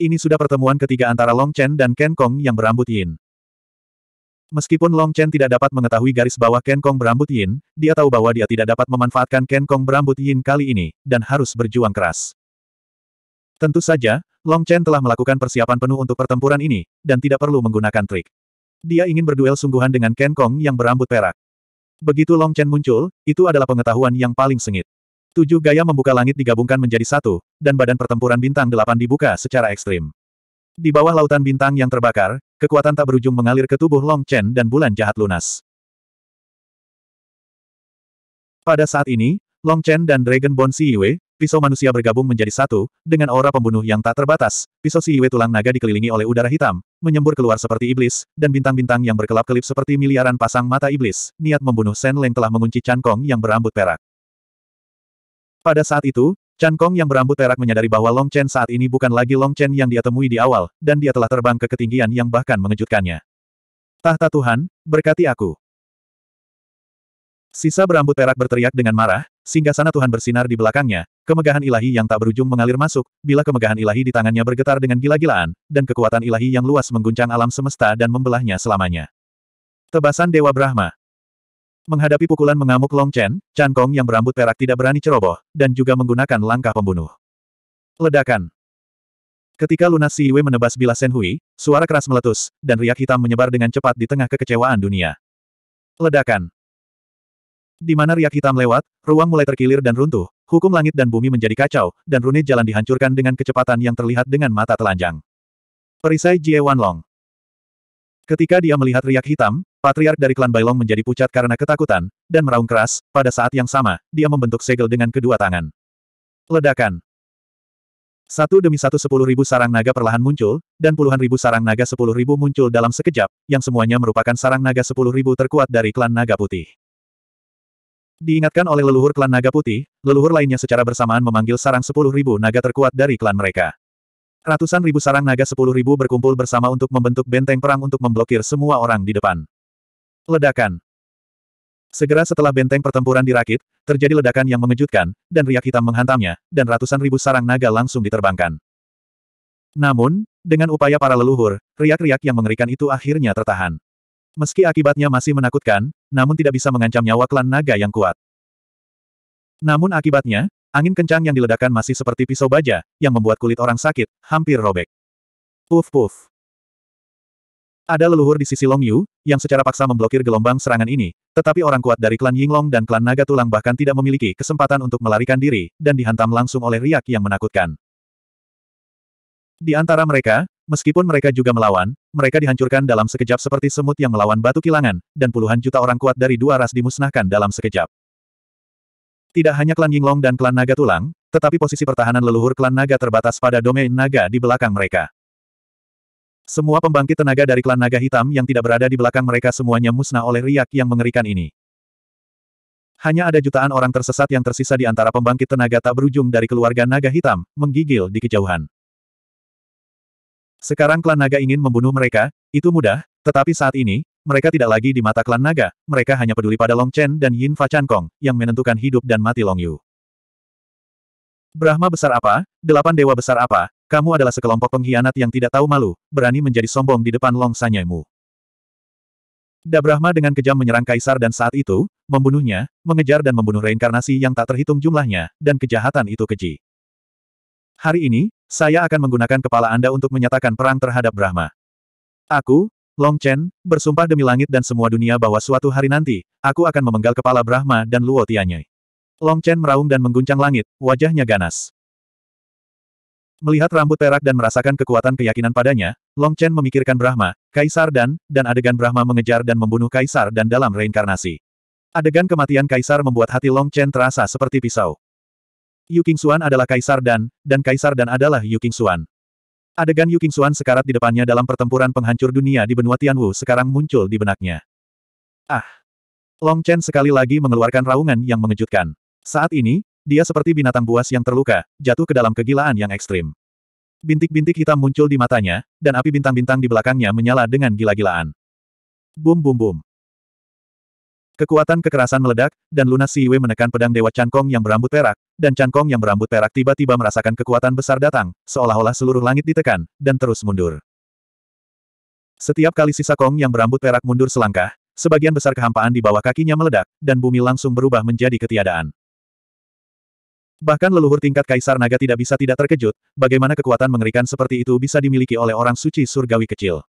Ini sudah pertemuan ketiga antara Long Chen dan Ken Kong yang berambut Yin. Meskipun Long Chen tidak dapat mengetahui garis bawah Ken Kong berambut Yin, dia tahu bahwa dia tidak dapat memanfaatkan Ken Kong berambut Yin kali ini, dan harus berjuang keras. Tentu saja, Long Chen telah melakukan persiapan penuh untuk pertempuran ini, dan tidak perlu menggunakan trik. Dia ingin berduel sungguhan dengan Ken Kong yang berambut perak. Begitu Long Chen muncul, itu adalah pengetahuan yang paling sengit. Tujuh gaya membuka langit digabungkan menjadi satu, dan badan pertempuran bintang delapan dibuka secara ekstrim. Di bawah lautan bintang yang terbakar, kekuatan tak berujung mengalir ke tubuh Long Chen dan bulan jahat lunas. Pada saat ini, Long Chen dan Dragon Bone Si Yue, pisau manusia bergabung menjadi satu, dengan aura pembunuh yang tak terbatas, pisau Si Yue tulang naga dikelilingi oleh udara hitam, menyembur keluar seperti iblis, dan bintang-bintang yang berkelap-kelip seperti miliaran pasang mata iblis, niat membunuh Sen Leng telah mengunci Chan Kong yang berambut perak. Pada saat itu, Chan Kong yang berambut perak menyadari bahwa Long Chen saat ini bukan lagi Long Chen yang dia temui di awal, dan dia telah terbang ke ketinggian yang bahkan mengejutkannya. Tahta Tuhan, berkati aku. Sisa berambut perak berteriak dengan marah, sehingga sana Tuhan bersinar di belakangnya, kemegahan ilahi yang tak berujung mengalir masuk, bila kemegahan ilahi di tangannya bergetar dengan gila-gilaan, dan kekuatan ilahi yang luas mengguncang alam semesta dan membelahnya selamanya. Tebasan Dewa Brahma Menghadapi pukulan mengamuk Long Chen, Chan Kong yang berambut perak tidak berani ceroboh, dan juga menggunakan langkah pembunuh. Ledakan. Ketika lunas Si Yue menebas Bila Sen Hui, suara keras meletus, dan riak hitam menyebar dengan cepat di tengah kekecewaan dunia. Ledakan. Di mana riak hitam lewat, ruang mulai terkilir dan runtuh, hukum langit dan bumi menjadi kacau, dan rune jalan dihancurkan dengan kecepatan yang terlihat dengan mata telanjang. Perisai Jie Wanlong. Ketika dia melihat riak hitam, Patriark dari klan Bailong menjadi pucat karena ketakutan, dan meraung keras, pada saat yang sama, dia membentuk segel dengan kedua tangan. Ledakan. Satu demi satu sepuluh ribu sarang naga perlahan muncul, dan puluhan ribu sarang naga sepuluh ribu muncul dalam sekejap, yang semuanya merupakan sarang naga sepuluh ribu terkuat dari klan naga putih. Diingatkan oleh leluhur klan naga putih, leluhur lainnya secara bersamaan memanggil sarang sepuluh ribu naga terkuat dari klan mereka. Ratusan ribu sarang naga sepuluh ribu berkumpul bersama untuk membentuk benteng perang untuk memblokir semua orang di depan. Ledakan. Segera setelah benteng pertempuran dirakit, terjadi ledakan yang mengejutkan, dan riak hitam menghantamnya, dan ratusan ribu sarang naga langsung diterbangkan. Namun, dengan upaya para leluhur, riak-riak yang mengerikan itu akhirnya tertahan. Meski akibatnya masih menakutkan, namun tidak bisa mengancam nyawa klan naga yang kuat. Namun akibatnya, angin kencang yang diledakan masih seperti pisau baja, yang membuat kulit orang sakit, hampir robek. Puf puf. Ada leluhur di sisi Long Yu, yang secara paksa memblokir gelombang serangan ini, tetapi orang kuat dari klan Yinglong dan klan Naga Tulang bahkan tidak memiliki kesempatan untuk melarikan diri, dan dihantam langsung oleh riak yang menakutkan. Di antara mereka, meskipun mereka juga melawan, mereka dihancurkan dalam sekejap seperti semut yang melawan batu kilangan, dan puluhan juta orang kuat dari dua ras dimusnahkan dalam sekejap. Tidak hanya klan Yinglong dan klan Naga Tulang, tetapi posisi pertahanan leluhur klan Naga terbatas pada domain Naga di belakang mereka. Semua pembangkit tenaga dari klan naga hitam yang tidak berada di belakang mereka semuanya musnah oleh riak yang mengerikan ini. Hanya ada jutaan orang tersesat yang tersisa di antara pembangkit tenaga tak berujung dari keluarga naga hitam, menggigil di kejauhan. Sekarang klan naga ingin membunuh mereka, itu mudah, tetapi saat ini, mereka tidak lagi di mata klan naga, mereka hanya peduli pada Long Chen dan Yin Fa Chan Kong, yang menentukan hidup dan mati Long Yu. Brahma besar apa, delapan dewa besar apa, kamu adalah sekelompok pengkhianat yang tidak tahu malu, berani menjadi sombong di depan Long Sanyaimu. Dabrahma dengan kejam menyerang Kaisar dan saat itu, membunuhnya, mengejar dan membunuh reinkarnasi yang tak terhitung jumlahnya, dan kejahatan itu keji. Hari ini, saya akan menggunakan kepala Anda untuk menyatakan perang terhadap Brahma. Aku, Long Chen, bersumpah demi langit dan semua dunia bahwa suatu hari nanti, aku akan memenggal kepala Brahma dan Luo Tianyai. Long Chen meraung dan mengguncang langit, wajahnya ganas. Melihat rambut perak dan merasakan kekuatan keyakinan padanya, Long Chen memikirkan Brahma, Kaisar dan, dan adegan Brahma mengejar dan membunuh Kaisar dan dalam reinkarnasi. Adegan kematian Kaisar membuat hati Long Chen terasa seperti pisau. Yu Xuan adalah Kaisar Dan, dan Kaisar Dan adalah Yu Xuan. Adegan Yu Xuan sekarat di depannya dalam pertempuran penghancur dunia di benua Tianwu sekarang muncul di benaknya. Ah! Long Chen sekali lagi mengeluarkan raungan yang mengejutkan. Saat ini, dia seperti binatang buas yang terluka, jatuh ke dalam kegilaan yang ekstrim. Bintik-bintik hitam muncul di matanya, dan api bintang-bintang di belakangnya menyala dengan gila-gilaan. Bum bum bum. Kekuatan kekerasan meledak, dan lunas Siwe menekan pedang Dewa Chankong yang berambut perak, dan Chankong yang berambut perak tiba-tiba merasakan kekuatan besar datang, seolah-olah seluruh langit ditekan, dan terus mundur. Setiap kali sisa Kong yang berambut perak mundur selangkah, sebagian besar kehampaan di bawah kakinya meledak, dan bumi langsung berubah menjadi ketiadaan. Bahkan leluhur tingkat Kaisar Naga tidak bisa tidak terkejut, bagaimana kekuatan mengerikan seperti itu bisa dimiliki oleh orang suci surgawi kecil.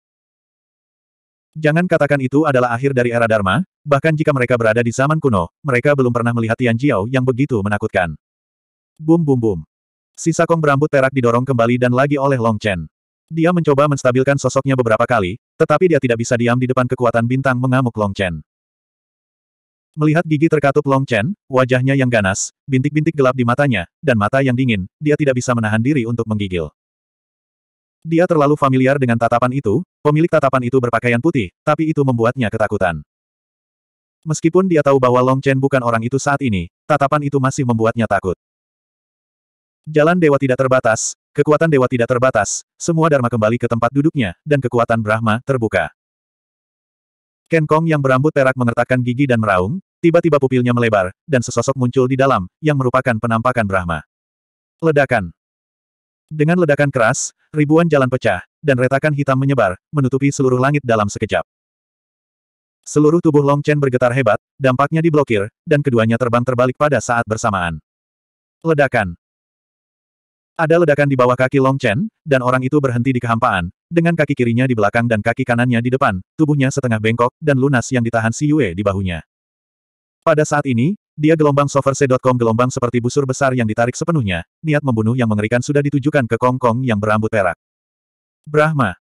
Jangan katakan itu adalah akhir dari era Dharma, bahkan jika mereka berada di zaman kuno, mereka belum pernah melihat Tian Jiao yang begitu menakutkan. Bum bum bum. Sisa kong berambut perak didorong kembali dan lagi oleh Long Chen. Dia mencoba menstabilkan sosoknya beberapa kali, tetapi dia tidak bisa diam di depan kekuatan bintang mengamuk Long Chen. Melihat gigi terkatup Long Chen, wajahnya yang ganas, bintik-bintik gelap di matanya, dan mata yang dingin, dia tidak bisa menahan diri untuk menggigil. Dia terlalu familiar dengan tatapan itu, pemilik tatapan itu berpakaian putih, tapi itu membuatnya ketakutan. Meskipun dia tahu bahwa Long Chen bukan orang itu saat ini, tatapan itu masih membuatnya takut. Jalan dewa tidak terbatas, kekuatan dewa tidak terbatas, semua dharma kembali ke tempat duduknya, dan kekuatan Brahma terbuka. Ken Kong yang berambut perak mengertakkan gigi dan meraung, tiba-tiba pupilnya melebar, dan sesosok muncul di dalam, yang merupakan penampakan Brahma. Ledakan. Dengan ledakan keras, ribuan jalan pecah, dan retakan hitam menyebar, menutupi seluruh langit dalam sekejap. Seluruh tubuh Long Chen bergetar hebat, dampaknya diblokir, dan keduanya terbang terbalik pada saat bersamaan. Ledakan. Ada ledakan di bawah kaki Long Chen, dan orang itu berhenti di kehampaan, dengan kaki kirinya di belakang dan kaki kanannya di depan, tubuhnya setengah bengkok, dan lunas yang ditahan Si Yue di bahunya. Pada saat ini, dia gelombang soverse.com gelombang seperti busur besar yang ditarik sepenuhnya, niat membunuh yang mengerikan sudah ditujukan ke Kong Kong yang berambut perak. Brahma.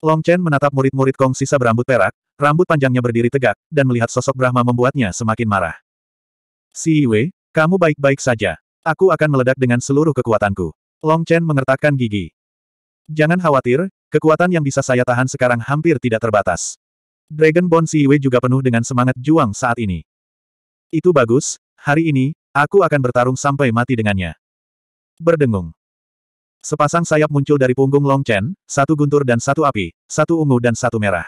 Long Chen menatap murid-murid Kong sisa berambut perak, rambut panjangnya berdiri tegak, dan melihat sosok Brahma membuatnya semakin marah. Si Yue, kamu baik-baik saja. Aku akan meledak dengan seluruh kekuatanku. Long Chen mengertakkan gigi. Jangan khawatir, kekuatan yang bisa saya tahan sekarang hampir tidak terbatas. Dragon Si Siwe juga penuh dengan semangat juang saat ini. Itu bagus, hari ini, aku akan bertarung sampai mati dengannya. Berdengung. Sepasang sayap muncul dari punggung Long Chen, satu guntur dan satu api, satu ungu dan satu merah.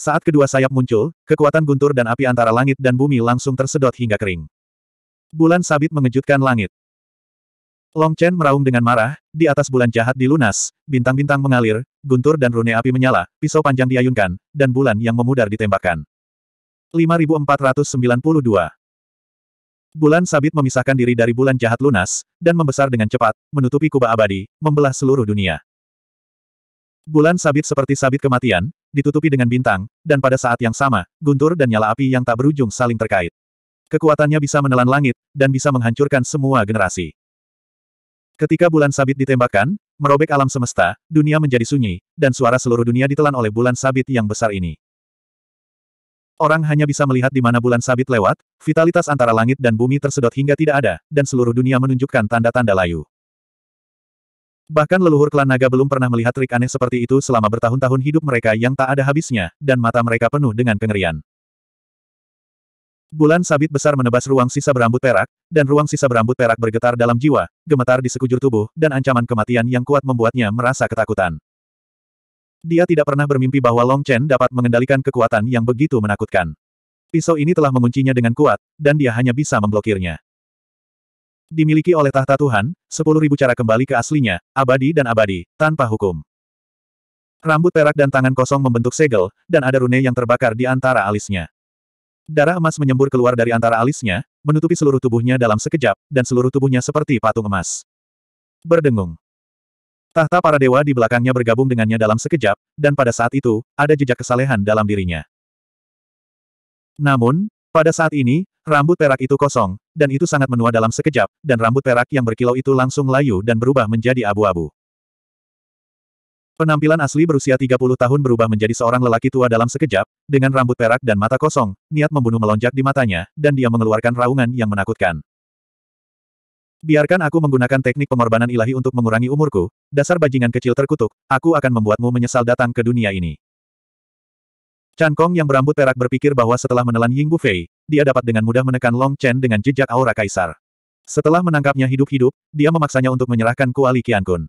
Saat kedua sayap muncul, kekuatan guntur dan api antara langit dan bumi langsung tersedot hingga kering. Bulan sabit mengejutkan langit. Long Chen meraung dengan marah, di atas bulan jahat di Lunas, bintang-bintang mengalir, guntur dan rune api menyala, pisau panjang diayunkan, dan bulan yang memudar ditembakkan. 5492 Bulan sabit memisahkan diri dari bulan jahat lunas, dan membesar dengan cepat, menutupi Kubah abadi, membelah seluruh dunia. Bulan sabit seperti sabit kematian, ditutupi dengan bintang, dan pada saat yang sama, guntur dan nyala api yang tak berujung saling terkait. Kekuatannya bisa menelan langit, dan bisa menghancurkan semua generasi. Ketika bulan sabit ditembakkan, merobek alam semesta, dunia menjadi sunyi, dan suara seluruh dunia ditelan oleh bulan sabit yang besar ini. Orang hanya bisa melihat di mana bulan sabit lewat, vitalitas antara langit dan bumi tersedot hingga tidak ada, dan seluruh dunia menunjukkan tanda-tanda layu. Bahkan leluhur klan naga belum pernah melihat trik aneh seperti itu selama bertahun-tahun hidup mereka yang tak ada habisnya, dan mata mereka penuh dengan kengerian. Bulan sabit besar menebas ruang sisa berambut perak, dan ruang sisa berambut perak bergetar dalam jiwa, gemetar di sekujur tubuh, dan ancaman kematian yang kuat membuatnya merasa ketakutan. Dia tidak pernah bermimpi bahwa Long Chen dapat mengendalikan kekuatan yang begitu menakutkan. Pisau ini telah menguncinya dengan kuat, dan dia hanya bisa memblokirnya. Dimiliki oleh tahta Tuhan, sepuluh ribu cara kembali ke aslinya, abadi dan abadi, tanpa hukum. Rambut perak dan tangan kosong membentuk segel, dan ada rune yang terbakar di antara alisnya. Darah emas menyembur keluar dari antara alisnya, menutupi seluruh tubuhnya dalam sekejap, dan seluruh tubuhnya seperti patung emas. Berdengung. Tahta para dewa di belakangnya bergabung dengannya dalam sekejap, dan pada saat itu, ada jejak kesalehan dalam dirinya. Namun, pada saat ini, rambut perak itu kosong, dan itu sangat menua dalam sekejap, dan rambut perak yang berkilau itu langsung layu dan berubah menjadi abu-abu. Penampilan asli berusia 30 tahun berubah menjadi seorang lelaki tua dalam sekejap, dengan rambut perak dan mata kosong, niat membunuh melonjak di matanya, dan dia mengeluarkan raungan yang menakutkan. Biarkan aku menggunakan teknik pengorbanan ilahi untuk mengurangi umurku, dasar bajingan kecil terkutuk, aku akan membuatmu menyesal datang ke dunia ini. Chan Kong yang berambut perak berpikir bahwa setelah menelan Ying Bu Fei, dia dapat dengan mudah menekan Long Chen dengan jejak aura kaisar. Setelah menangkapnya hidup-hidup, dia memaksanya untuk menyerahkan Kuali Qiankun.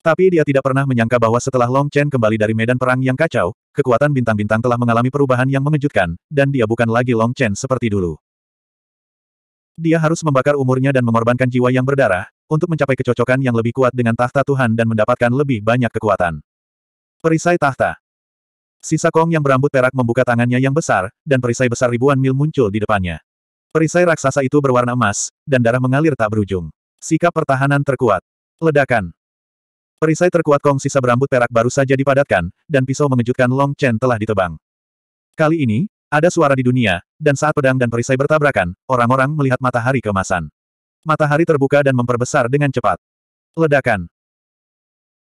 Tapi dia tidak pernah menyangka bahwa setelah Long Chen kembali dari medan perang yang kacau, kekuatan bintang-bintang telah mengalami perubahan yang mengejutkan, dan dia bukan lagi Long Chen seperti dulu. Dia harus membakar umurnya dan mengorbankan jiwa yang berdarah, untuk mencapai kecocokan yang lebih kuat dengan tahta Tuhan dan mendapatkan lebih banyak kekuatan. Perisai tahta. Sisa Kong yang berambut perak membuka tangannya yang besar, dan perisai besar ribuan mil muncul di depannya. Perisai raksasa itu berwarna emas, dan darah mengalir tak berujung. Sikap pertahanan terkuat. Ledakan. Perisai terkuat Kong sisa berambut perak baru saja dipadatkan, dan pisau mengejutkan Long Chen telah ditebang. Kali ini, ada suara di dunia, dan saat pedang dan perisai bertabrakan, orang-orang melihat matahari kemasan. Matahari terbuka dan memperbesar dengan cepat. Ledakan.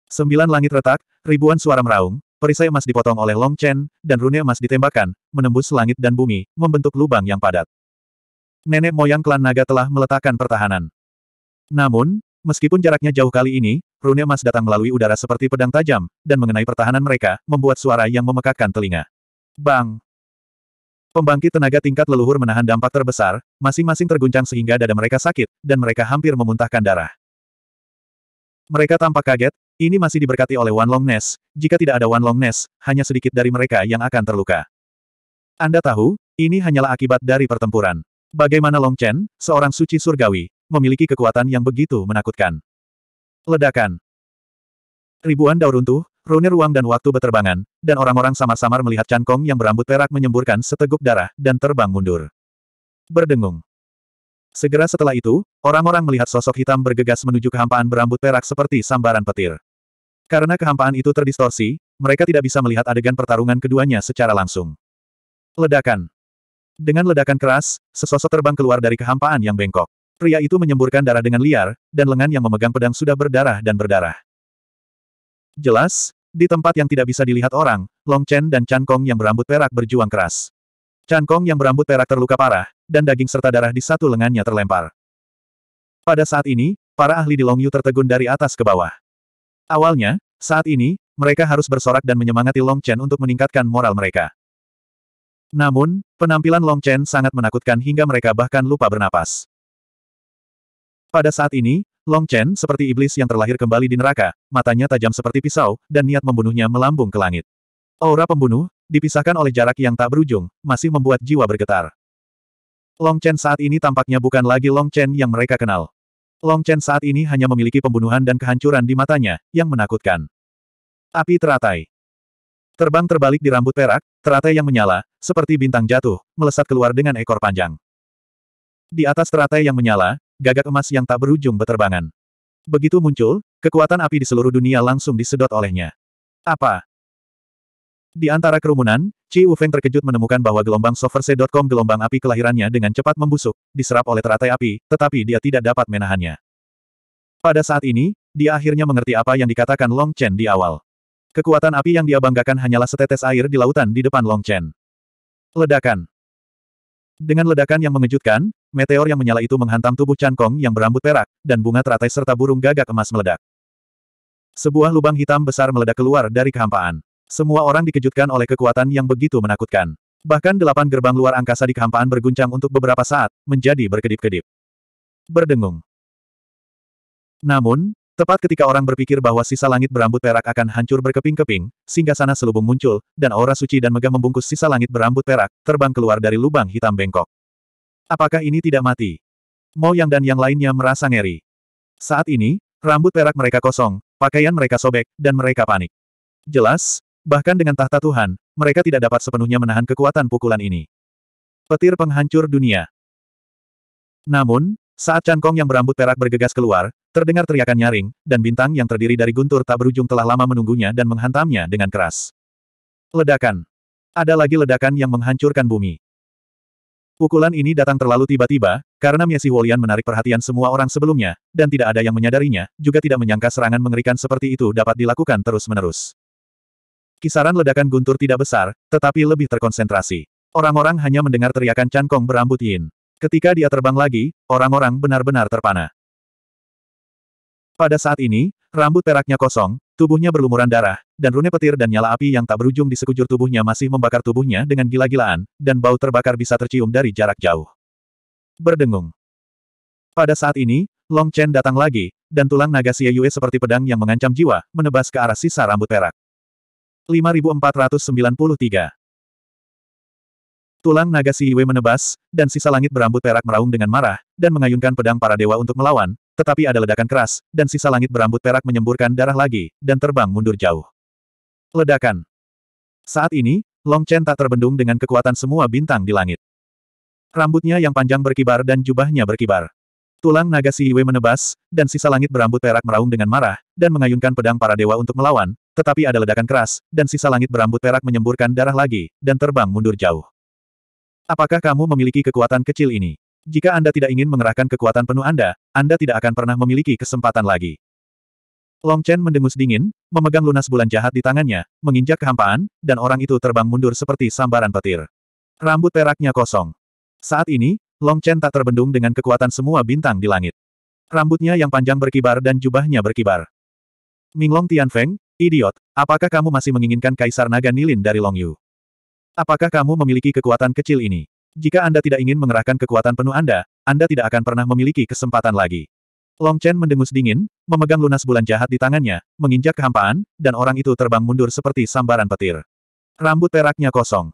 Sembilan langit retak, ribuan suara meraung, perisai emas dipotong oleh Long Chen, dan rune emas ditembakkan, menembus langit dan bumi, membentuk lubang yang padat. Nenek moyang klan naga telah meletakkan pertahanan. Namun, meskipun jaraknya jauh kali ini, Rune Mas datang melalui udara seperti pedang tajam, dan mengenai pertahanan mereka, membuat suara yang memekakkan telinga. Bang! Pembangkit tenaga tingkat leluhur menahan dampak terbesar, masing-masing terguncang sehingga dada mereka sakit, dan mereka hampir memuntahkan darah. Mereka tampak kaget, ini masih diberkati oleh Wan Long Ness, jika tidak ada Wan Long Ness, hanya sedikit dari mereka yang akan terluka. Anda tahu, ini hanyalah akibat dari pertempuran. Bagaimana Long Chen, seorang suci surgawi, memiliki kekuatan yang begitu menakutkan. Ledakan. Ribuan daur runtuh, rune ruang dan waktu beterbangan, dan orang-orang samar-samar melihat Chan Kong yang berambut perak menyemburkan seteguk darah dan terbang mundur. Berdengung. Segera setelah itu, orang-orang melihat sosok hitam bergegas menuju kehampaan berambut perak seperti sambaran petir. Karena kehampaan itu terdistorsi, mereka tidak bisa melihat adegan pertarungan keduanya secara langsung. Ledakan. Dengan ledakan keras, sesosok terbang keluar dari kehampaan yang bengkok. Pria itu menyemburkan darah dengan liar, dan lengan yang memegang pedang sudah berdarah dan berdarah. Jelas, di tempat yang tidak bisa dilihat orang, Long Chen dan Chan Kong yang berambut perak berjuang keras. Chan Kong yang berambut perak terluka parah, dan daging serta darah di satu lengannya terlempar. Pada saat ini, para ahli di Long Yu tertegun dari atas ke bawah. Awalnya, saat ini, mereka harus bersorak dan menyemangati Long Chen untuk meningkatkan moral mereka. Namun, penampilan Long Chen sangat menakutkan hingga mereka bahkan lupa bernapas. Pada saat ini, Long Chen seperti iblis yang terlahir kembali di neraka, matanya tajam seperti pisau, dan niat membunuhnya melambung ke langit. Aura pembunuh, dipisahkan oleh jarak yang tak berujung, masih membuat jiwa bergetar. Long Chen saat ini tampaknya bukan lagi Long Chen yang mereka kenal. Long Chen saat ini hanya memiliki pembunuhan dan kehancuran di matanya, yang menakutkan. Api teratai. Terbang terbalik di rambut perak, teratai yang menyala, seperti bintang jatuh, melesat keluar dengan ekor panjang. Di atas teratai yang menyala, gagak emas yang tak berujung beterbangan. Begitu muncul, kekuatan api di seluruh dunia langsung disedot olehnya. Apa? Di antara kerumunan, Chi Wufeng terkejut menemukan bahwa gelombang soverse.com gelombang api kelahirannya dengan cepat membusuk, diserap oleh teratai api, tetapi dia tidak dapat menahannya. Pada saat ini, dia akhirnya mengerti apa yang dikatakan Long Chen di awal. Kekuatan api yang dia banggakan hanyalah setetes air di lautan di depan Long Chen. Ledakan. Dengan ledakan yang mengejutkan, Meteor yang menyala itu menghantam tubuh Chan Kong yang berambut perak, dan bunga teratai serta burung gagak emas meledak. Sebuah lubang hitam besar meledak keluar dari kehampaan. Semua orang dikejutkan oleh kekuatan yang begitu menakutkan. Bahkan delapan gerbang luar angkasa di kehampaan berguncang untuk beberapa saat, menjadi berkedip-kedip. Berdengung. Namun, Tepat ketika orang berpikir bahwa sisa langit berambut perak akan hancur berkeping-keping, sana selubung muncul, dan aura suci dan megah membungkus sisa langit berambut perak, terbang keluar dari lubang hitam bengkok. Apakah ini tidak mati? Mo Yang dan yang lainnya merasa ngeri. Saat ini, rambut perak mereka kosong, pakaian mereka sobek, dan mereka panik. Jelas, bahkan dengan tahta Tuhan, mereka tidak dapat sepenuhnya menahan kekuatan pukulan ini. Petir penghancur dunia. Namun, saat Chan Kong yang berambut perak bergegas keluar, terdengar teriakan nyaring, dan bintang yang terdiri dari guntur tak berujung telah lama menunggunya dan menghantamnya dengan keras. Ledakan. Ada lagi ledakan yang menghancurkan bumi. Pukulan ini datang terlalu tiba-tiba, karena Miesi Wolian menarik perhatian semua orang sebelumnya, dan tidak ada yang menyadarinya, juga tidak menyangka serangan mengerikan seperti itu dapat dilakukan terus-menerus. Kisaran ledakan guntur tidak besar, tetapi lebih terkonsentrasi. Orang-orang hanya mendengar teriakan cangkong berambut Yin. Ketika dia terbang lagi, orang-orang benar-benar terpana. Pada saat ini, Rambut peraknya kosong, tubuhnya berlumuran darah, dan rune petir dan nyala api yang tak berujung di sekujur tubuhnya masih membakar tubuhnya dengan gila-gilaan, dan bau terbakar bisa tercium dari jarak jauh. Berdengung. Pada saat ini, Long Chen datang lagi, dan tulang naga Xie Yue seperti pedang yang mengancam jiwa, menebas ke arah sisa rambut perak. 5493 Tulang naga Xie Yue menebas, dan sisa langit berambut perak meraung dengan marah, dan mengayunkan pedang para dewa untuk melawan, tetapi ada ledakan keras, dan sisa langit berambut perak menyemburkan darah lagi, dan terbang mundur jauh. Ledakan. Saat ini, Long Chen tak terbendung dengan kekuatan semua bintang di langit. Rambutnya yang panjang berkibar dan jubahnya berkibar. Tulang naga Si Yue menebas, dan sisa langit berambut perak meraung dengan marah, dan mengayunkan pedang para dewa untuk melawan, tetapi ada ledakan keras, dan sisa langit berambut perak menyemburkan darah lagi, dan terbang mundur jauh. Apakah kamu memiliki kekuatan kecil ini? Jika Anda tidak ingin mengerahkan kekuatan penuh Anda, Anda tidak akan pernah memiliki kesempatan lagi. Long Chen mendengus dingin, memegang lunas bulan jahat di tangannya, menginjak kehampaan, dan orang itu terbang mundur seperti sambaran petir. Rambut peraknya kosong. Saat ini, Long Chen tak terbendung dengan kekuatan semua bintang di langit. Rambutnya yang panjang berkibar dan jubahnya berkibar. Minglong Tianfeng, idiot, apakah kamu masih menginginkan Kaisar Naga Nilin dari Long Yu? Apakah kamu memiliki kekuatan kecil ini? Jika Anda tidak ingin mengerahkan kekuatan penuh Anda, Anda tidak akan pernah memiliki kesempatan lagi. Long Chen mendengus dingin, memegang lunas bulan jahat di tangannya, menginjak kehampaan, dan orang itu terbang mundur seperti sambaran petir. Rambut peraknya kosong.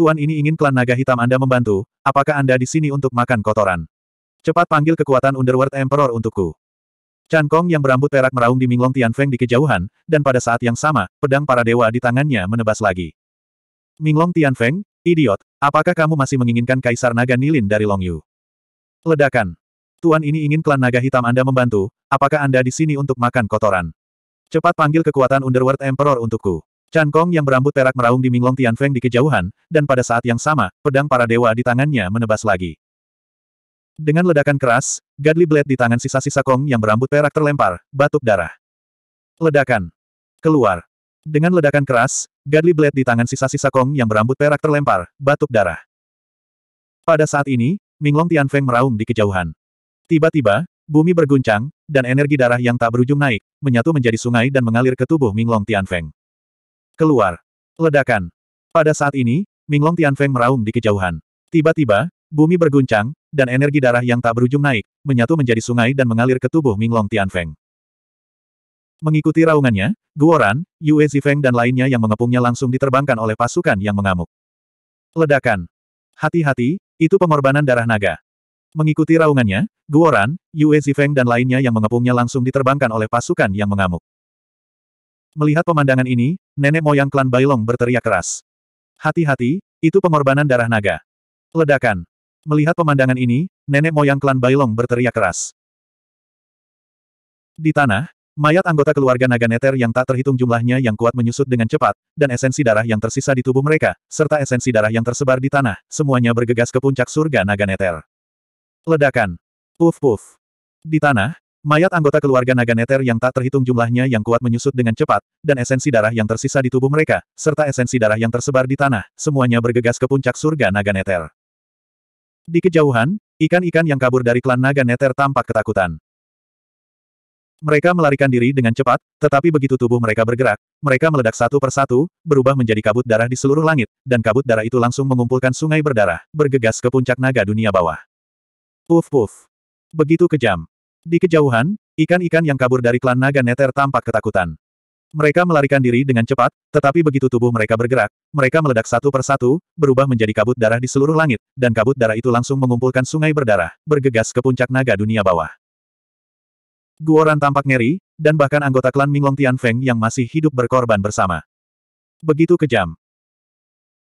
Tuan ini ingin klan naga hitam Anda membantu, apakah Anda di sini untuk makan kotoran? Cepat panggil kekuatan Underworld Emperor untukku. Chan Kong yang berambut perak meraung di Minglong Tianfeng di kejauhan, dan pada saat yang sama, pedang para dewa di tangannya menebas lagi. Minglong Tianfeng, Idiot, apakah kamu masih menginginkan Kaisar Naga Nilin dari Longyu? Ledakan. Tuan ini ingin klan naga hitam Anda membantu, apakah Anda di sini untuk makan kotoran? Cepat panggil kekuatan Underworld Emperor untukku. Chan Kong yang berambut perak meraung di Minglong Tianfeng di kejauhan, dan pada saat yang sama, pedang para dewa di tangannya menebas lagi. Dengan ledakan keras, Godly Blade di tangan sisa-sisa Kong yang berambut perak terlempar, batuk darah. Ledakan. Keluar. Dengan ledakan keras, Godly Blade di tangan sisa-sisa Kong yang berambut perak terlempar, batuk darah. Pada saat ini, Minglong Tianfeng meraung di kejauhan. Tiba-tiba, bumi berguncang, dan energi darah yang tak berujung naik, menyatu menjadi sungai dan mengalir ke tubuh Minglong Tianfeng. Keluar. Ledakan. Pada saat ini, Minglong Tianfeng meraung di kejauhan. Tiba-tiba, bumi berguncang, dan energi darah yang tak berujung naik, menyatu menjadi sungai dan mengalir ke tubuh Minglong Tianfeng. Mengikuti raungannya, Guoran, Yue Zifeng dan lainnya yang mengepungnya langsung diterbangkan oleh pasukan yang mengamuk. Ledakan. Hati-hati, itu pengorbanan darah naga. Mengikuti raungannya, Guoran, Yue Zifeng dan lainnya yang mengepungnya langsung diterbangkan oleh pasukan yang mengamuk. Melihat pemandangan ini, nenek moyang klan Bailong berteriak keras. Hati-hati, itu pengorbanan darah naga. Ledakan. Melihat pemandangan ini, nenek moyang klan Bailong berteriak keras. Di tanah, Mayat anggota keluarga Naganeter yang tak terhitung jumlahnya yang kuat menyusut dengan cepat, dan esensi darah yang tersisa di tubuh mereka, serta esensi darah yang tersebar di tanah, semuanya bergegas ke puncak surga Naganeter. Ledakan. Puf puf. Di tanah, mayat anggota keluarga Naganeter yang tak terhitung jumlahnya yang kuat menyusut dengan cepat, dan esensi darah yang tersisa di tubuh mereka, serta esensi darah yang tersebar di tanah, semuanya bergegas ke puncak surga Naganeter. Di kejauhan, ikan-ikan yang kabur dari klan Naganeter tampak ketakutan. Mereka melarikan diri dengan cepat, tetapi begitu tubuh mereka bergerak, mereka meledak satu persatu, berubah menjadi kabut darah di seluruh langit, dan kabut darah itu langsung mengumpulkan sungai berdarah, bergegas ke puncak naga dunia bawah. Puf puf. Begitu kejam. Di kejauhan, ikan-ikan yang kabur dari klan naga neter tampak ketakutan. Mereka melarikan diri dengan cepat, tetapi begitu tubuh mereka bergerak, mereka meledak satu persatu, berubah menjadi kabut darah di seluruh langit, dan kabut darah itu langsung mengumpulkan sungai berdarah, bergegas ke puncak naga dunia bawah. Guoran tampak ngeri, dan bahkan anggota klan Minglong Tianfeng yang masih hidup berkorban bersama. Begitu kejam.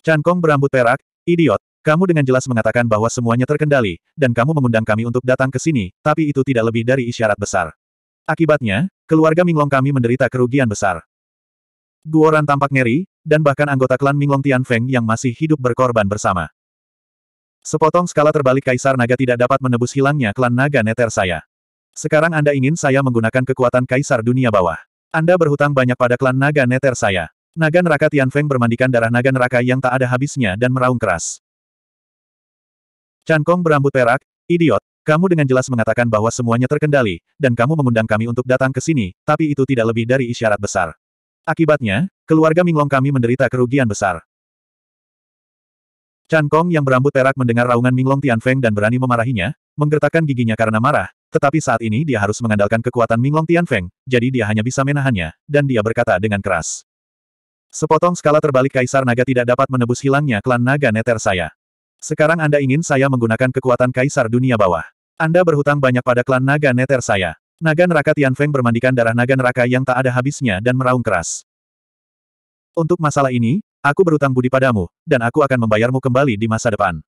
Chan Kong berambut perak, idiot, kamu dengan jelas mengatakan bahwa semuanya terkendali, dan kamu mengundang kami untuk datang ke sini, tapi itu tidak lebih dari isyarat besar. Akibatnya, keluarga Minglong kami menderita kerugian besar. Guoran tampak ngeri, dan bahkan anggota klan Minglong Tianfeng yang masih hidup berkorban bersama. Sepotong skala terbalik Kaisar Naga tidak dapat menebus hilangnya klan Naga Neter saya. Sekarang Anda ingin saya menggunakan kekuatan kaisar dunia bawah. Anda berhutang banyak pada klan naga neter saya. Naga neraka Tian Feng bermandikan darah naga neraka yang tak ada habisnya dan meraung keras. Chan Kong berambut perak, idiot, kamu dengan jelas mengatakan bahwa semuanya terkendali, dan kamu mengundang kami untuk datang ke sini, tapi itu tidak lebih dari isyarat besar. Akibatnya, keluarga Minglong kami menderita kerugian besar. Chan Kong yang berambut perak mendengar raungan Minglong Feng dan berani memarahinya, menggertakkan giginya karena marah, tetapi saat ini dia harus mengandalkan kekuatan Minglong Tianfeng, jadi dia hanya bisa menahannya, dan dia berkata dengan keras. Sepotong skala terbalik Kaisar Naga tidak dapat menebus hilangnya klan Naga Neter saya. Sekarang Anda ingin saya menggunakan kekuatan Kaisar Dunia Bawah. Anda berhutang banyak pada klan Naga Neter saya. Naga neraka Tianfeng bermandikan darah naga neraka yang tak ada habisnya dan meraung keras. Untuk masalah ini, aku berhutang budi padamu, dan aku akan membayarmu kembali di masa depan.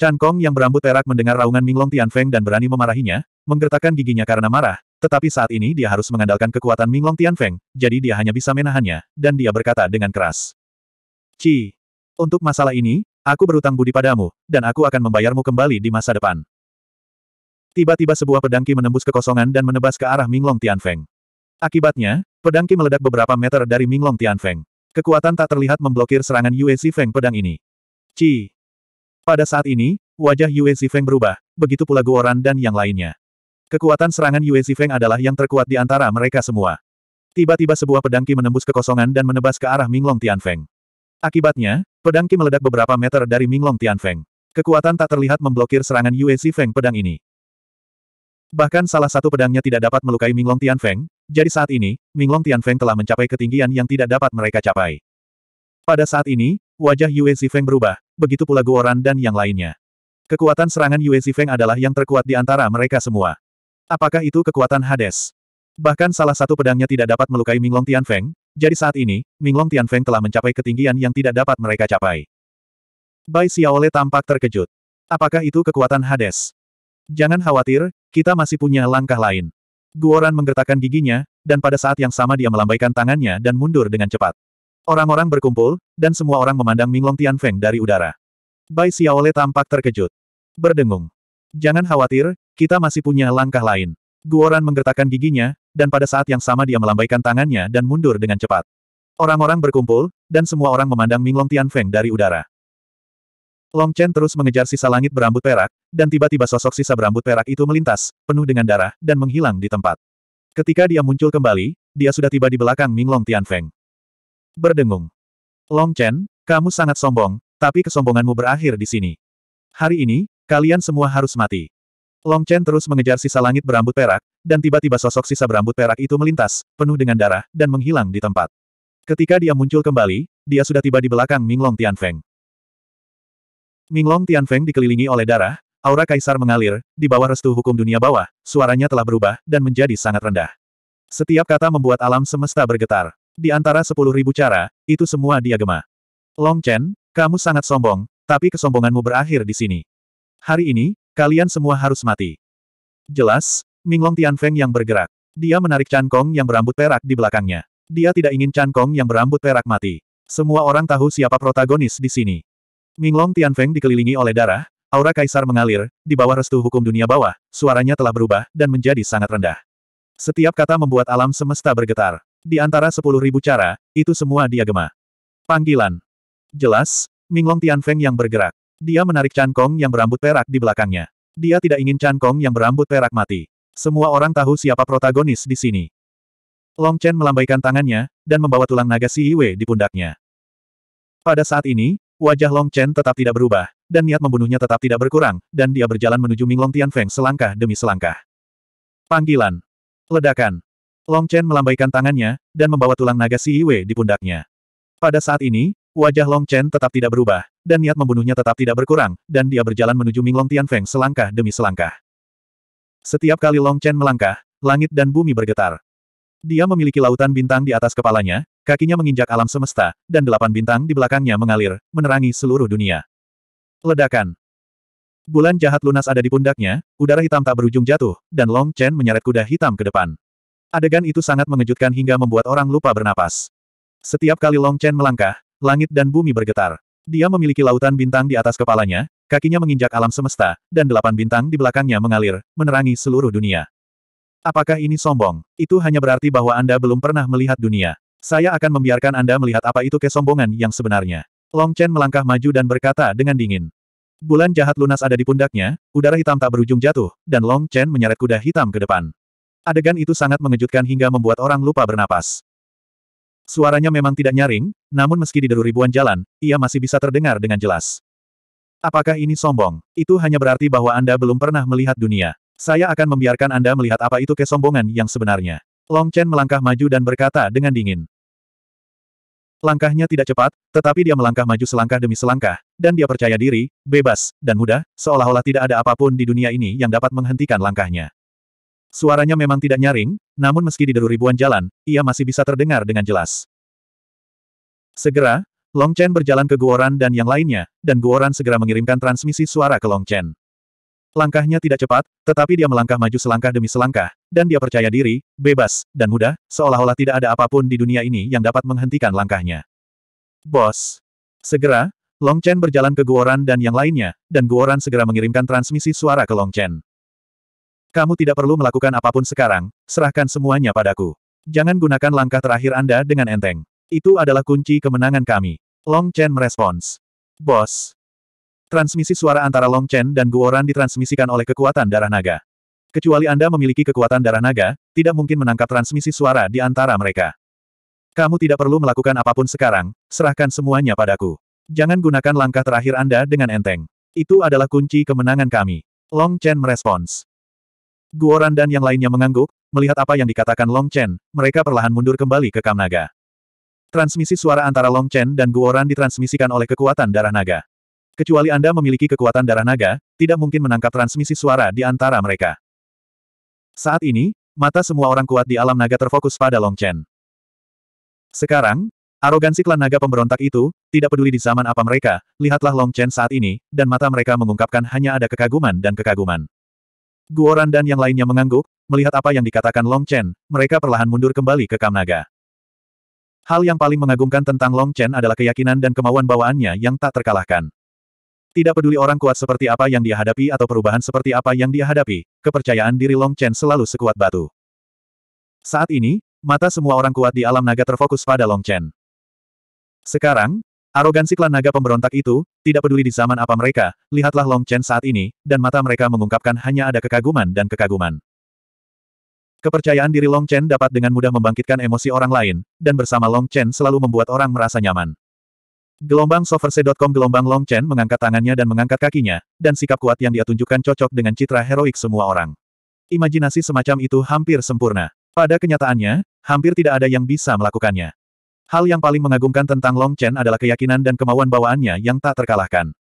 Chan Kong yang berambut perak mendengar raungan Minglong Tianfeng dan berani memarahinya, menggertakkan giginya karena marah, tetapi saat ini dia harus mengandalkan kekuatan Minglong Tianfeng, jadi dia hanya bisa menahannya, dan dia berkata dengan keras. Ci, untuk masalah ini, aku berutang budi padamu, dan aku akan membayarmu kembali di masa depan. Tiba-tiba sebuah pedangki menembus kekosongan dan menebas ke arah Minglong Tianfeng. Akibatnya, pedangki meledak beberapa meter dari Minglong Tianfeng. Kekuatan tak terlihat memblokir serangan Yue Feng pedang ini. Ci. Pada saat ini, wajah Yue Feng berubah, begitu pula Guoran dan yang lainnya. Kekuatan serangan Yue Zifeng adalah yang terkuat di antara mereka semua. Tiba-tiba sebuah pedangki menembus kekosongan dan menebas ke arah Minglong Tianfeng. Akibatnya, pedangki meledak beberapa meter dari Minglong Tianfeng. Kekuatan tak terlihat memblokir serangan Yue Zifeng pedang ini. Bahkan salah satu pedangnya tidak dapat melukai Minglong Tianfeng, jadi saat ini, Minglong Tianfeng telah mencapai ketinggian yang tidak dapat mereka capai. Pada saat ini, wajah Yue Zifeng berubah, begitu pula Guoran dan yang lainnya. Kekuatan serangan Yue Zifeng adalah yang terkuat di antara mereka semua. Apakah itu kekuatan Hades? Bahkan salah satu pedangnya tidak dapat melukai Minglong Tianfeng, jadi saat ini, Minglong Tianfeng telah mencapai ketinggian yang tidak dapat mereka capai. Bai Xiaole tampak terkejut. Apakah itu kekuatan Hades? Jangan khawatir, kita masih punya langkah lain. Guoran menggertakkan giginya, dan pada saat yang sama dia melambaikan tangannya dan mundur dengan cepat. Orang-orang berkumpul, dan semua orang memandang Minglong Tianfeng dari udara. Bai Xiaole tampak terkejut. Berdengung. Jangan khawatir, kita masih punya langkah lain. Guoran menggertakkan giginya, dan pada saat yang sama dia melambaikan tangannya dan mundur dengan cepat. Orang-orang berkumpul, dan semua orang memandang Minglong Tianfeng dari udara. Long Chen terus mengejar sisa langit berambut perak, dan tiba-tiba sosok sisa berambut perak itu melintas, penuh dengan darah, dan menghilang di tempat. Ketika dia muncul kembali, dia sudah tiba di belakang Minglong Tianfeng. Berdengung. Long Chen, kamu sangat sombong, tapi kesombonganmu berakhir di sini. Hari ini, Kalian semua harus mati. Long Chen terus mengejar sisa langit berambut perak, dan tiba-tiba sosok sisa berambut perak itu melintas, penuh dengan darah, dan menghilang di tempat. Ketika dia muncul kembali, dia sudah tiba di belakang Minglong Tianfeng. Minglong Tianfeng dikelilingi oleh darah, aura kaisar mengalir, di bawah restu hukum dunia bawah, suaranya telah berubah, dan menjadi sangat rendah. Setiap kata membuat alam semesta bergetar. Di antara sepuluh ribu cara, itu semua dia gemah. Long Chen, kamu sangat sombong, tapi kesombonganmu berakhir di sini. Hari ini, kalian semua harus mati. Jelas, Minglong Tianfeng yang bergerak. Dia menarik Chan Kong yang berambut perak di belakangnya. Dia tidak ingin Chan Kong yang berambut perak mati. Semua orang tahu siapa protagonis di sini. Minglong Tianfeng dikelilingi oleh darah, aura kaisar mengalir, di bawah restu hukum dunia bawah, suaranya telah berubah dan menjadi sangat rendah. Setiap kata membuat alam semesta bergetar. Di antara sepuluh ribu cara, itu semua dia gema. Panggilan. Jelas, Minglong Tianfeng yang bergerak. Dia menarik Chan Kong yang berambut perak di belakangnya. Dia tidak ingin Chan Kong yang berambut perak mati. Semua orang tahu siapa protagonis di sini. Long Chen melambaikan tangannya, dan membawa tulang naga Si Yiwei di pundaknya. Pada saat ini, wajah Long Chen tetap tidak berubah, dan niat membunuhnya tetap tidak berkurang, dan dia berjalan menuju Ming Long Tian Feng selangkah demi selangkah. Panggilan. Ledakan. Long Chen melambaikan tangannya, dan membawa tulang naga Si Yiwei di pundaknya. Pada saat ini, wajah Long Chen tetap tidak berubah, dan niat membunuhnya tetap tidak berkurang, dan dia berjalan menuju Minglong Tianfeng selangkah demi selangkah. Setiap kali Long Chen melangkah, langit dan bumi bergetar. Dia memiliki lautan bintang di atas kepalanya, kakinya menginjak alam semesta, dan delapan bintang di belakangnya mengalir, menerangi seluruh dunia. Ledakan. Bulan jahat lunas ada di pundaknya, udara hitam tak berujung jatuh, dan Long Chen menyeret kuda hitam ke depan. Adegan itu sangat mengejutkan hingga membuat orang lupa bernapas. Setiap kali Long Chen melangkah, langit dan bumi bergetar. Dia memiliki lautan bintang di atas kepalanya, kakinya menginjak alam semesta, dan delapan bintang di belakangnya mengalir, menerangi seluruh dunia. Apakah ini sombong? Itu hanya berarti bahwa Anda belum pernah melihat dunia. Saya akan membiarkan Anda melihat apa itu kesombongan yang sebenarnya. Long Chen melangkah maju dan berkata dengan dingin. Bulan jahat lunas ada di pundaknya, udara hitam tak berujung jatuh, dan Long Chen menyeret kuda hitam ke depan. Adegan itu sangat mengejutkan hingga membuat orang lupa bernapas. Suaranya memang tidak nyaring, namun meski di deru ribuan jalan, ia masih bisa terdengar dengan jelas. Apakah ini sombong? Itu hanya berarti bahwa Anda belum pernah melihat dunia. Saya akan membiarkan Anda melihat apa itu kesombongan yang sebenarnya. Long Chen melangkah maju dan berkata dengan dingin. Langkahnya tidak cepat, tetapi dia melangkah maju selangkah demi selangkah, dan dia percaya diri, bebas, dan mudah, seolah-olah tidak ada apapun di dunia ini yang dapat menghentikan langkahnya. Suaranya memang tidak nyaring, namun meski di deru ribuan jalan, ia masih bisa terdengar dengan jelas. Segera, Long Chen berjalan ke Guoran dan yang lainnya, dan Guoran segera mengirimkan transmisi suara ke Long Chen. Langkahnya tidak cepat, tetapi dia melangkah maju selangkah demi selangkah, dan dia percaya diri, bebas, dan mudah, seolah-olah tidak ada apapun di dunia ini yang dapat menghentikan langkahnya. Bos. Segera, Long Chen berjalan ke Guoran dan yang lainnya, dan Guoran segera mengirimkan transmisi suara ke Long Chen. Kamu tidak perlu melakukan apapun sekarang, serahkan semuanya padaku. Jangan gunakan langkah terakhir Anda dengan enteng. Itu adalah kunci kemenangan kami. Long Chen merespons. Bos. Transmisi suara antara Long Chen dan Guoran ditransmisikan oleh kekuatan darah naga. Kecuali Anda memiliki kekuatan darah naga, tidak mungkin menangkap transmisi suara di antara mereka. Kamu tidak perlu melakukan apapun sekarang, serahkan semuanya padaku. Jangan gunakan langkah terakhir Anda dengan enteng. Itu adalah kunci kemenangan kami. Long Chen merespons. Guoran dan yang lainnya mengangguk, melihat apa yang dikatakan Long Chen, mereka perlahan mundur kembali ke kamnaga. Transmisi suara antara Long Chen dan Guoran ditransmisikan oleh kekuatan darah naga. Kecuali Anda memiliki kekuatan darah naga, tidak mungkin menangkap transmisi suara di antara mereka. Saat ini, mata semua orang kuat di alam naga terfokus pada Long Chen. Sekarang, arogansi klan naga pemberontak itu, tidak peduli di zaman apa mereka, lihatlah Long Chen saat ini, dan mata mereka mengungkapkan hanya ada kekaguman dan kekaguman. Guoran dan yang lainnya mengangguk, melihat apa yang dikatakan Long Chen, mereka perlahan mundur kembali ke Kamnaga. Hal yang paling mengagumkan tentang Long Chen adalah keyakinan dan kemauan bawaannya yang tak terkalahkan. Tidak peduli orang kuat seperti apa yang dia hadapi atau perubahan seperti apa yang dia hadapi, kepercayaan diri Long Chen selalu sekuat batu. Saat ini, mata semua orang kuat di alam naga terfokus pada Long Chen. Sekarang, Arogansi klan naga pemberontak itu, tidak peduli di zaman apa mereka, lihatlah Long Chen saat ini, dan mata mereka mengungkapkan hanya ada kekaguman dan kekaguman. Kepercayaan diri Long Chen dapat dengan mudah membangkitkan emosi orang lain, dan bersama Long Chen selalu membuat orang merasa nyaman. Gelombang soverse.com Gelombang Long Chen mengangkat tangannya dan mengangkat kakinya, dan sikap kuat yang dia tunjukkan cocok dengan citra heroik semua orang. Imajinasi semacam itu hampir sempurna. Pada kenyataannya, hampir tidak ada yang bisa melakukannya. Hal yang paling mengagumkan tentang Long Chen adalah keyakinan dan kemauan bawaannya yang tak terkalahkan.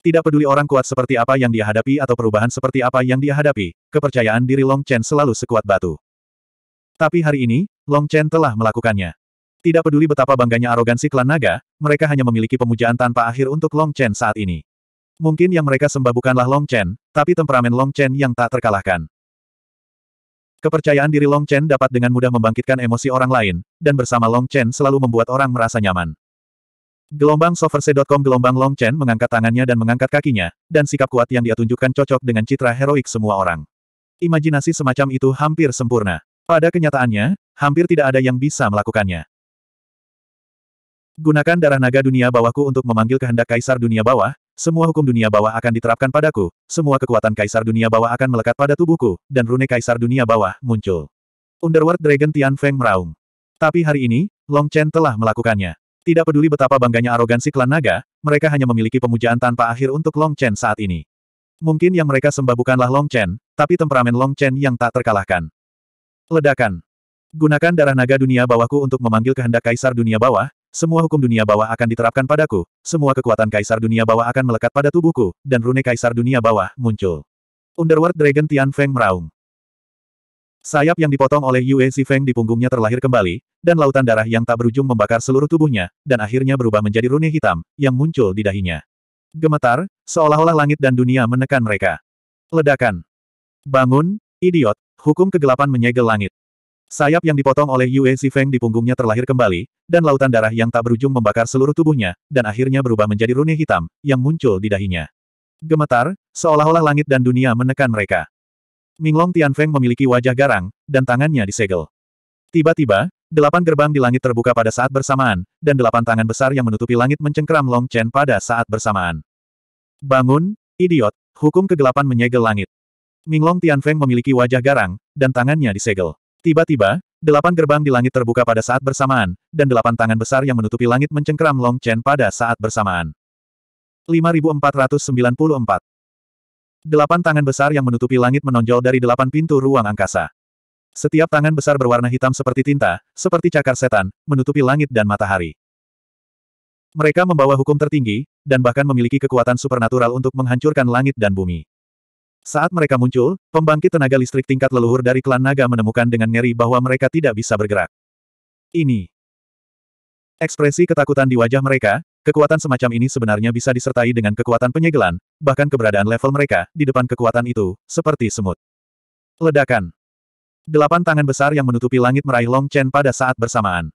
Tidak peduli orang kuat seperti apa yang dia hadapi atau perubahan seperti apa yang dia hadapi, kepercayaan diri Long Chen selalu sekuat batu. Tapi hari ini, Long Chen telah melakukannya. Tidak peduli betapa bangganya arogansi klan naga, mereka hanya memiliki pemujaan tanpa akhir untuk Long Chen saat ini. Mungkin yang mereka sembah bukanlah Long Chen, tapi temperamen Long Chen yang tak terkalahkan. Kepercayaan diri Long Chen dapat dengan mudah membangkitkan emosi orang lain, dan bersama Long Chen selalu membuat orang merasa nyaman. Gelombang soverse.com Gelombang Long Chen mengangkat tangannya dan mengangkat kakinya, dan sikap kuat yang dia tunjukkan cocok dengan citra heroik semua orang. Imajinasi semacam itu hampir sempurna. Pada kenyataannya, hampir tidak ada yang bisa melakukannya. Gunakan darah naga dunia bawahku untuk memanggil kehendak kaisar dunia bawah, semua hukum dunia bawah akan diterapkan padaku, semua kekuatan kaisar dunia bawah akan melekat pada tubuhku, dan rune kaisar dunia bawah muncul. Underworld Dragon Tian Feng meraung. Tapi hari ini, Long Chen telah melakukannya. Tidak peduli betapa bangganya arogansi klan naga, mereka hanya memiliki pemujaan tanpa akhir untuk Long Chen saat ini. Mungkin yang mereka sembah bukanlah Long Chen, tapi temperamen Long Chen yang tak terkalahkan. Ledakan. Gunakan darah naga dunia bawahku untuk memanggil kehendak kaisar dunia bawah, semua hukum dunia bawah akan diterapkan padaku, semua kekuatan kaisar dunia bawah akan melekat pada tubuhku, dan rune kaisar dunia bawah muncul. Underworld Dragon Tian Feng meraung. Sayap yang dipotong oleh Yue Feng di punggungnya terlahir kembali, dan lautan darah yang tak berujung membakar seluruh tubuhnya, dan akhirnya berubah menjadi rune hitam, yang muncul di dahinya. Gemetar, seolah-olah langit dan dunia menekan mereka. Ledakan. Bangun, idiot, hukum kegelapan menyegel langit. Sayap yang dipotong oleh Yue Zifeng di punggungnya terlahir kembali, dan lautan darah yang tak berujung membakar seluruh tubuhnya, dan akhirnya berubah menjadi rune hitam, yang muncul di dahinya. Gemetar, seolah-olah langit dan dunia menekan mereka. Minglong Tianfeng memiliki wajah garang, dan tangannya disegel. Tiba-tiba, delapan gerbang di langit terbuka pada saat bersamaan, dan delapan tangan besar yang menutupi langit mencengkeram Long Chen pada saat bersamaan. Bangun, idiot, hukum kegelapan menyegel langit. Minglong Tianfeng memiliki wajah garang, dan tangannya disegel. Tiba-tiba, delapan gerbang di langit terbuka pada saat bersamaan, dan delapan tangan besar yang menutupi langit mencengkram Long Chen pada saat bersamaan. 5494 Delapan tangan besar yang menutupi langit menonjol dari delapan pintu ruang angkasa. Setiap tangan besar berwarna hitam seperti tinta, seperti cakar setan, menutupi langit dan matahari. Mereka membawa hukum tertinggi, dan bahkan memiliki kekuatan supernatural untuk menghancurkan langit dan bumi. Saat mereka muncul, pembangkit tenaga listrik tingkat leluhur dari klan naga menemukan dengan ngeri bahwa mereka tidak bisa bergerak. Ini. Ekspresi ketakutan di wajah mereka, kekuatan semacam ini sebenarnya bisa disertai dengan kekuatan penyegelan, bahkan keberadaan level mereka, di depan kekuatan itu, seperti semut. Ledakan. Delapan tangan besar yang menutupi langit meraih Long Chen pada saat bersamaan.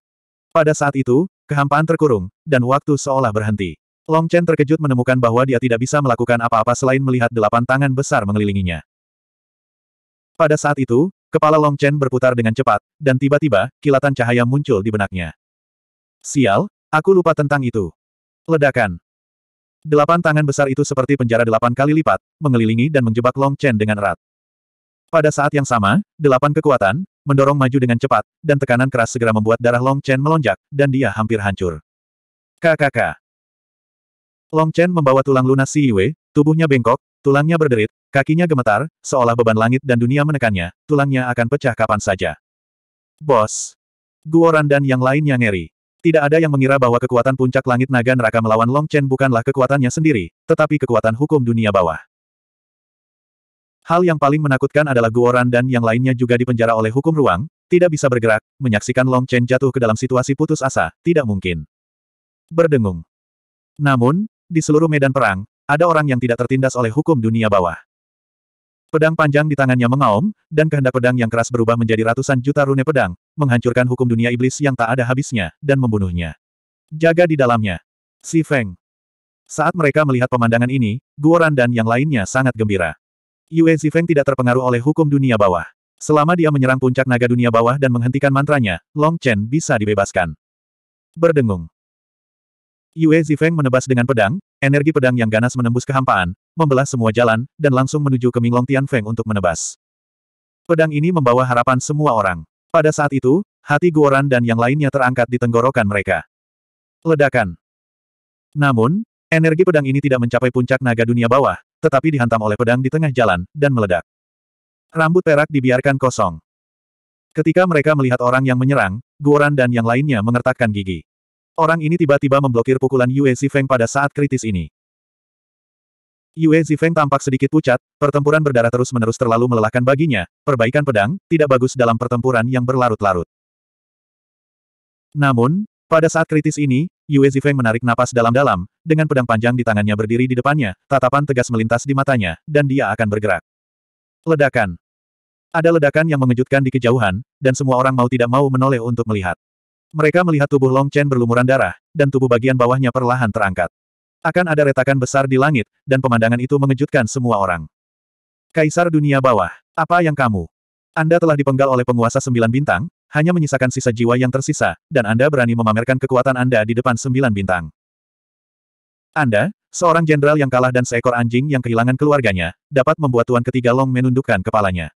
Pada saat itu, kehampaan terkurung, dan waktu seolah berhenti. Long Chen terkejut menemukan bahwa dia tidak bisa melakukan apa-apa selain melihat delapan tangan besar mengelilinginya. Pada saat itu, kepala Long Chen berputar dengan cepat, dan tiba-tiba, kilatan cahaya muncul di benaknya. Sial, aku lupa tentang itu. Ledakan. Delapan tangan besar itu seperti penjara delapan kali lipat, mengelilingi dan menjebak Long Chen dengan erat. Pada saat yang sama, delapan kekuatan, mendorong maju dengan cepat, dan tekanan keras segera membuat darah Long Chen melonjak, dan dia hampir hancur. Kakak. Long Chen membawa tulang lunas Si Yue, tubuhnya bengkok, tulangnya berderit, kakinya gemetar, seolah beban langit dan dunia menekannya, tulangnya akan pecah kapan saja. Bos! Guoran dan yang lainnya ngeri. Tidak ada yang mengira bahwa kekuatan puncak langit naga neraka melawan Long Chen bukanlah kekuatannya sendiri, tetapi kekuatan hukum dunia bawah. Hal yang paling menakutkan adalah Guoran dan yang lainnya juga dipenjara oleh hukum ruang, tidak bisa bergerak, menyaksikan Long Chen jatuh ke dalam situasi putus asa, tidak mungkin. Berdengung. Namun, di seluruh medan perang, ada orang yang tidak tertindas oleh hukum dunia bawah. Pedang panjang di tangannya mengaum, dan kehendak pedang yang keras berubah menjadi ratusan juta rune pedang, menghancurkan hukum dunia iblis yang tak ada habisnya, dan membunuhnya. Jaga di dalamnya. Si Feng. Saat mereka melihat pemandangan ini, Guoran dan yang lainnya sangat gembira. Yue Feng tidak terpengaruh oleh hukum dunia bawah. Selama dia menyerang puncak naga dunia bawah dan menghentikan mantranya, Long Chen bisa dibebaskan. Berdengung. Yue Zifeng menebas dengan pedang, energi pedang yang ganas menembus kehampaan, membelah semua jalan, dan langsung menuju ke Minglong Tianfeng untuk menebas. Pedang ini membawa harapan semua orang. Pada saat itu, hati Guoran dan yang lainnya terangkat di tenggorokan mereka. Ledakan. Namun, energi pedang ini tidak mencapai puncak naga dunia bawah, tetapi dihantam oleh pedang di tengah jalan, dan meledak. Rambut perak dibiarkan kosong. Ketika mereka melihat orang yang menyerang, Guoran dan yang lainnya mengertakkan gigi. Orang ini tiba-tiba memblokir pukulan Yue Zifeng pada saat kritis ini. Yue Zifeng tampak sedikit pucat, pertempuran berdarah terus-menerus terlalu melelahkan baginya, perbaikan pedang, tidak bagus dalam pertempuran yang berlarut-larut. Namun, pada saat kritis ini, Yue Zifeng menarik napas dalam-dalam, dengan pedang panjang di tangannya berdiri di depannya, tatapan tegas melintas di matanya, dan dia akan bergerak. Ledakan. Ada ledakan yang mengejutkan di kejauhan, dan semua orang mau tidak mau menoleh untuk melihat. Mereka melihat tubuh Long Chen berlumuran darah, dan tubuh bagian bawahnya perlahan terangkat. Akan ada retakan besar di langit, dan pemandangan itu mengejutkan semua orang. Kaisar dunia bawah, apa yang kamu? Anda telah dipenggal oleh penguasa sembilan bintang, hanya menyisakan sisa jiwa yang tersisa, dan Anda berani memamerkan kekuatan Anda di depan sembilan bintang. Anda, seorang jenderal yang kalah dan seekor anjing yang kehilangan keluarganya, dapat membuat tuan ketiga Long menundukkan kepalanya.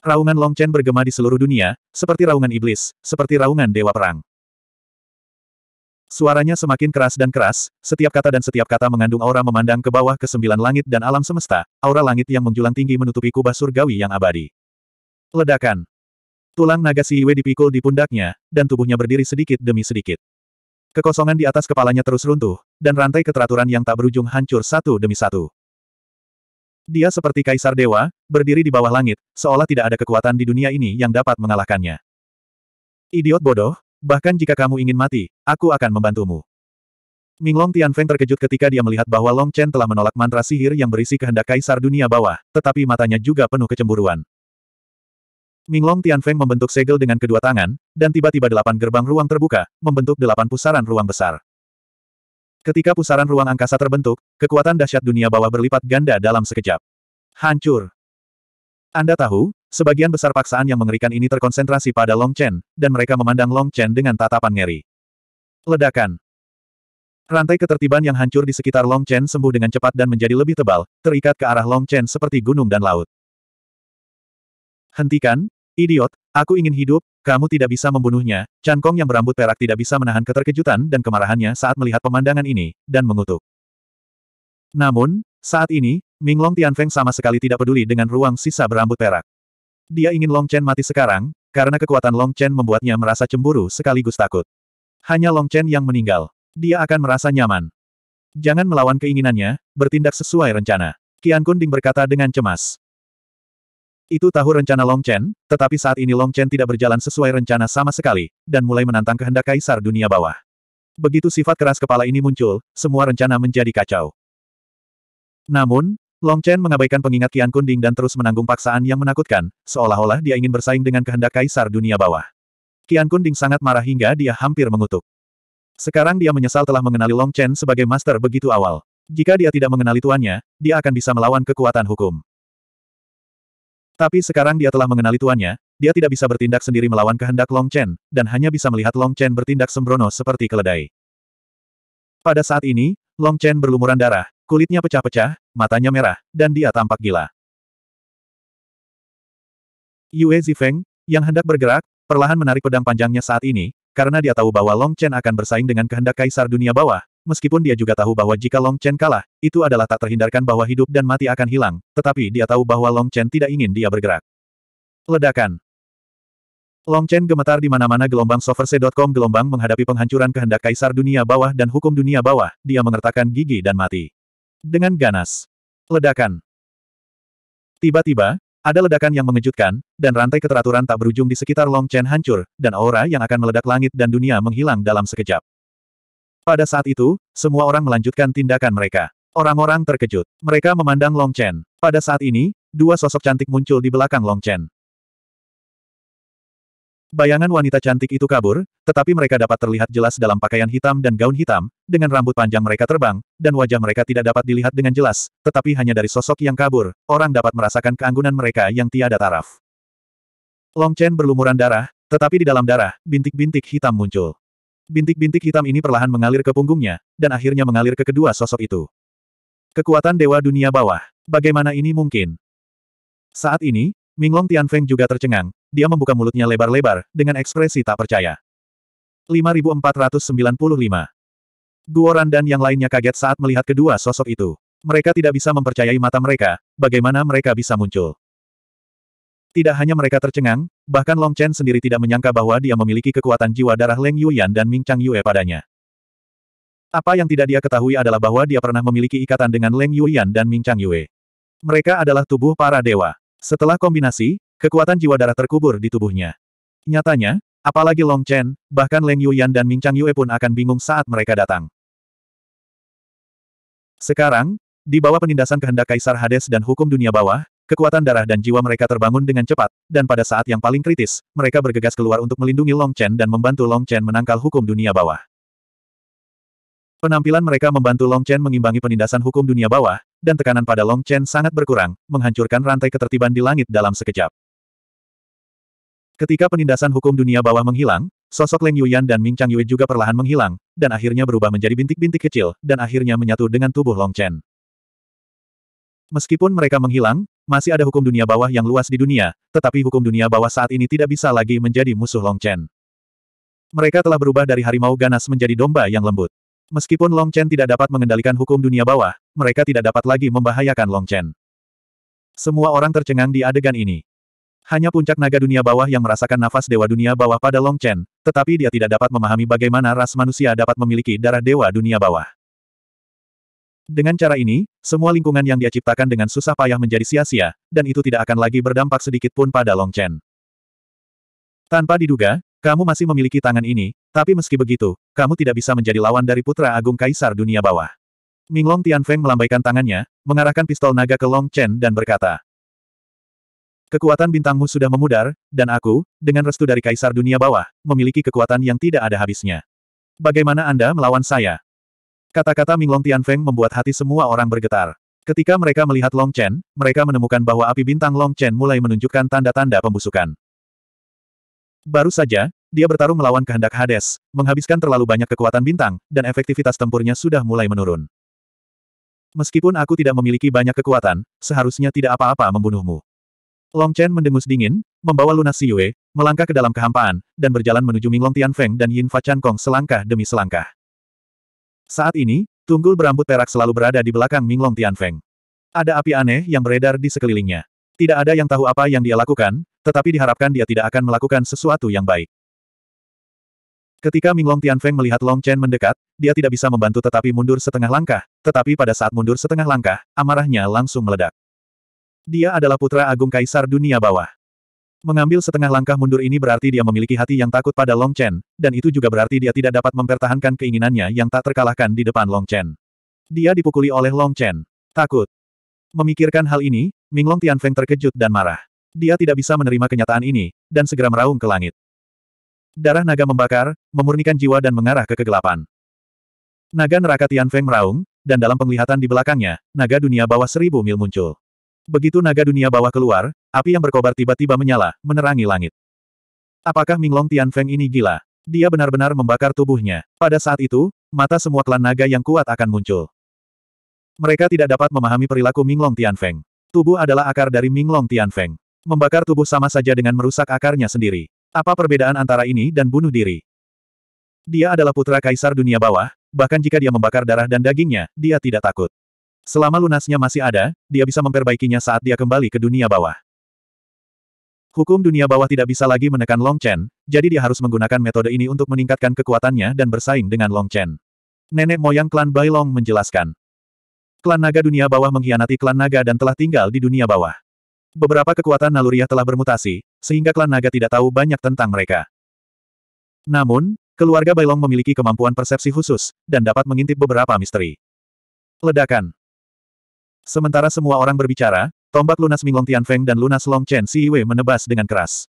Raungan Long Chen bergema di seluruh dunia, seperti raungan iblis, seperti raungan dewa perang. Suaranya semakin keras dan keras, setiap kata dan setiap kata mengandung aura memandang ke bawah ke sembilan langit dan alam semesta, aura langit yang menjulang tinggi menutupi kubah surgawi yang abadi. Ledakan. Tulang naga si Siwe dipikul di pundaknya, dan tubuhnya berdiri sedikit demi sedikit. Kekosongan di atas kepalanya terus runtuh, dan rantai keteraturan yang tak berujung hancur satu demi satu. Dia seperti kaisar dewa, berdiri di bawah langit, seolah tidak ada kekuatan di dunia ini yang dapat mengalahkannya. Idiot bodoh, Bahkan jika kamu ingin mati, aku akan membantumu. Minglong Tianfeng terkejut ketika dia melihat bahwa Long Chen telah menolak mantra sihir yang berisi kehendak kaisar dunia bawah, tetapi matanya juga penuh kecemburuan. Minglong Tianfeng membentuk segel dengan kedua tangan, dan tiba-tiba delapan gerbang ruang terbuka, membentuk delapan pusaran ruang besar. Ketika pusaran ruang angkasa terbentuk, kekuatan dahsyat dunia bawah berlipat ganda dalam sekejap. Hancur! Anda tahu, sebagian besar paksaan yang mengerikan ini terkonsentrasi pada Long Chen, dan mereka memandang Long Chen dengan tatapan ngeri. Ledakan. Rantai ketertiban yang hancur di sekitar Long Chen sembuh dengan cepat dan menjadi lebih tebal, terikat ke arah Long Chen seperti gunung dan laut. Hentikan, idiot, aku ingin hidup, kamu tidak bisa membunuhnya, Chan Kong yang berambut perak tidak bisa menahan keterkejutan dan kemarahannya saat melihat pemandangan ini, dan mengutuk. Namun, saat ini, Minglong Tianfeng sama sekali tidak peduli dengan ruang sisa berambut perak. Dia ingin Long Chen mati sekarang, karena kekuatan Long Chen membuatnya merasa cemburu sekaligus takut. Hanya Long Chen yang meninggal. Dia akan merasa nyaman. Jangan melawan keinginannya, bertindak sesuai rencana. Qian Kunding berkata dengan cemas. Itu tahu rencana Long Chen, tetapi saat ini Long Chen tidak berjalan sesuai rencana sama sekali, dan mulai menantang kehendak kaisar dunia bawah. Begitu sifat keras kepala ini muncul, semua rencana menjadi kacau. Namun, Long Chen mengabaikan pengingat Kian Kunding dan terus menanggung paksaan yang menakutkan, seolah-olah dia ingin bersaing dengan kehendak kaisar dunia bawah. Kian Kunding sangat marah hingga dia hampir mengutuk. Sekarang dia menyesal telah mengenali Long Chen sebagai master begitu awal. Jika dia tidak mengenali tuannya, dia akan bisa melawan kekuatan hukum. Tapi sekarang dia telah mengenali tuannya, dia tidak bisa bertindak sendiri melawan kehendak Long Chen, dan hanya bisa melihat Long Chen bertindak sembrono seperti keledai. Pada saat ini, Long Chen berlumuran darah, Kulitnya pecah-pecah, matanya merah, dan dia tampak gila. Yue Zifeng, yang hendak bergerak, perlahan menarik pedang panjangnya saat ini, karena dia tahu bahwa Long Chen akan bersaing dengan kehendak kaisar dunia bawah, meskipun dia juga tahu bahwa jika Long Chen kalah, itu adalah tak terhindarkan bahwa hidup dan mati akan hilang, tetapi dia tahu bahwa Long Chen tidak ingin dia bergerak. Ledakan Long Chen gemetar di mana-mana gelombang soverse.com gelombang menghadapi penghancuran kehendak kaisar dunia bawah dan hukum dunia bawah, dia mengertakkan gigi dan mati. Dengan ganas. Ledakan. Tiba-tiba, ada ledakan yang mengejutkan, dan rantai keteraturan tak berujung di sekitar Long Chen hancur, dan aura yang akan meledak langit dan dunia menghilang dalam sekejap. Pada saat itu, semua orang melanjutkan tindakan mereka. Orang-orang terkejut. Mereka memandang Long Chen. Pada saat ini, dua sosok cantik muncul di belakang Long Chen. Bayangan wanita cantik itu kabur, tetapi mereka dapat terlihat jelas dalam pakaian hitam dan gaun hitam, dengan rambut panjang mereka terbang, dan wajah mereka tidak dapat dilihat dengan jelas, tetapi hanya dari sosok yang kabur, orang dapat merasakan keanggunan mereka yang tiada taraf. Long Chen berlumuran darah, tetapi di dalam darah, bintik-bintik hitam muncul. Bintik-bintik hitam ini perlahan mengalir ke punggungnya, dan akhirnya mengalir ke kedua sosok itu. Kekuatan Dewa Dunia Bawah. Bagaimana ini mungkin? Saat ini, Minglong Tianfeng juga tercengang, dia membuka mulutnya lebar-lebar, dengan ekspresi tak percaya. 5495 Guoran dan yang lainnya kaget saat melihat kedua sosok itu. Mereka tidak bisa mempercayai mata mereka, bagaimana mereka bisa muncul. Tidak hanya mereka tercengang, bahkan Long Chen sendiri tidak menyangka bahwa dia memiliki kekuatan jiwa darah Leng Yuyan dan Ming Chang Yue padanya. Apa yang tidak dia ketahui adalah bahwa dia pernah memiliki ikatan dengan Leng Yuyan dan Ming Chang Yue. Mereka adalah tubuh para dewa. Setelah kombinasi, Kekuatan jiwa darah terkubur di tubuhnya. Nyatanya, apalagi Long Chen, bahkan Leng Yu Yan dan Ming Chang Yue pun akan bingung saat mereka datang. Sekarang, di bawah penindasan kehendak Kaisar Hades dan hukum dunia bawah, kekuatan darah dan jiwa mereka terbangun dengan cepat, dan pada saat yang paling kritis, mereka bergegas keluar untuk melindungi Long Chen dan membantu Long Chen menangkal hukum dunia bawah. Penampilan mereka membantu Long Chen mengimbangi penindasan hukum dunia bawah, dan tekanan pada Long Chen sangat berkurang, menghancurkan rantai ketertiban di langit dalam sekejap. Ketika penindasan hukum dunia bawah menghilang, sosok Leng Yuyan dan Ming Chang Yue juga perlahan menghilang, dan akhirnya berubah menjadi bintik-bintik kecil, dan akhirnya menyatu dengan tubuh Long Chen. Meskipun mereka menghilang, masih ada hukum dunia bawah yang luas di dunia, tetapi hukum dunia bawah saat ini tidak bisa lagi menjadi musuh Long Chen. Mereka telah berubah dari harimau ganas menjadi domba yang lembut. Meskipun Long Chen tidak dapat mengendalikan hukum dunia bawah, mereka tidak dapat lagi membahayakan Long Chen. Semua orang tercengang di adegan ini. Hanya puncak naga dunia bawah yang merasakan nafas dewa dunia bawah pada Long Chen, tetapi dia tidak dapat memahami bagaimana ras manusia dapat memiliki darah dewa dunia bawah. Dengan cara ini, semua lingkungan yang dia ciptakan dengan susah payah menjadi sia-sia, dan itu tidak akan lagi berdampak sedikit pun pada Long Chen. Tanpa diduga, kamu masih memiliki tangan ini, tapi meski begitu, kamu tidak bisa menjadi lawan dari Putra Agung Kaisar Dunia Bawah. Ming Minglong Tianfeng melambaikan tangannya, mengarahkan pistol naga ke Long Chen dan berkata, Kekuatan bintangmu sudah memudar, dan aku, dengan restu dari Kaisar Dunia Bawah, memiliki kekuatan yang tidak ada habisnya. Bagaimana Anda melawan saya? Kata-kata Minglong Tianfeng membuat hati semua orang bergetar. Ketika mereka melihat Long Chen, mereka menemukan bahwa api bintang Long Chen mulai menunjukkan tanda-tanda pembusukan. Baru saja, dia bertarung melawan kehendak Hades, menghabiskan terlalu banyak kekuatan bintang, dan efektivitas tempurnya sudah mulai menurun. Meskipun aku tidak memiliki banyak kekuatan, seharusnya tidak apa-apa membunuhmu. Long Chen mendengus dingin, membawa lunas Si Yue melangkah ke dalam kehampaan, dan berjalan menuju Minglong Feng dan Yin Fa Chan Kong selangkah demi selangkah. Saat ini, tunggul berambut perak selalu berada di belakang Minglong Feng. Ada api aneh yang beredar di sekelilingnya. Tidak ada yang tahu apa yang dia lakukan, tetapi diharapkan dia tidak akan melakukan sesuatu yang baik. Ketika Minglong Feng melihat Long Chen mendekat, dia tidak bisa membantu tetapi mundur setengah langkah, tetapi pada saat mundur setengah langkah, amarahnya langsung meledak. Dia adalah putra agung kaisar dunia bawah. Mengambil setengah langkah mundur ini berarti dia memiliki hati yang takut pada Long Chen, dan itu juga berarti dia tidak dapat mempertahankan keinginannya yang tak terkalahkan di depan Long Chen. Dia dipukuli oleh Long Chen. Takut. Memikirkan hal ini, Ming Minglong Tianfeng terkejut dan marah. Dia tidak bisa menerima kenyataan ini, dan segera meraung ke langit. Darah naga membakar, memurnikan jiwa dan mengarah ke kegelapan. Naga neraka Tianfeng meraung, dan dalam penglihatan di belakangnya, naga dunia bawah seribu mil muncul. Begitu naga dunia bawah keluar, api yang berkobar tiba-tiba menyala, menerangi langit. Apakah Minglong Tianfeng ini gila? Dia benar-benar membakar tubuhnya. Pada saat itu, mata semua klan naga yang kuat akan muncul. Mereka tidak dapat memahami perilaku Minglong Tianfeng. Tubuh adalah akar dari Minglong Tianfeng. Membakar tubuh sama saja dengan merusak akarnya sendiri. Apa perbedaan antara ini dan bunuh diri? Dia adalah putra kaisar dunia bawah, bahkan jika dia membakar darah dan dagingnya, dia tidak takut. Selama lunasnya masih ada, dia bisa memperbaikinya saat dia kembali ke dunia bawah. Hukum dunia bawah tidak bisa lagi menekan Long Chen, jadi dia harus menggunakan metode ini untuk meningkatkan kekuatannya dan bersaing dengan Long Chen. Nenek moyang klan Bai Long menjelaskan. Klan naga dunia bawah mengkhianati klan naga dan telah tinggal di dunia bawah. Beberapa kekuatan naluriah telah bermutasi, sehingga klan naga tidak tahu banyak tentang mereka. Namun, keluarga Bailong memiliki kemampuan persepsi khusus, dan dapat mengintip beberapa misteri. Ledakan Sementara semua orang berbicara, tombak lunas Minglong Tianfeng dan lunas Long Chen Si Wei menebas dengan keras.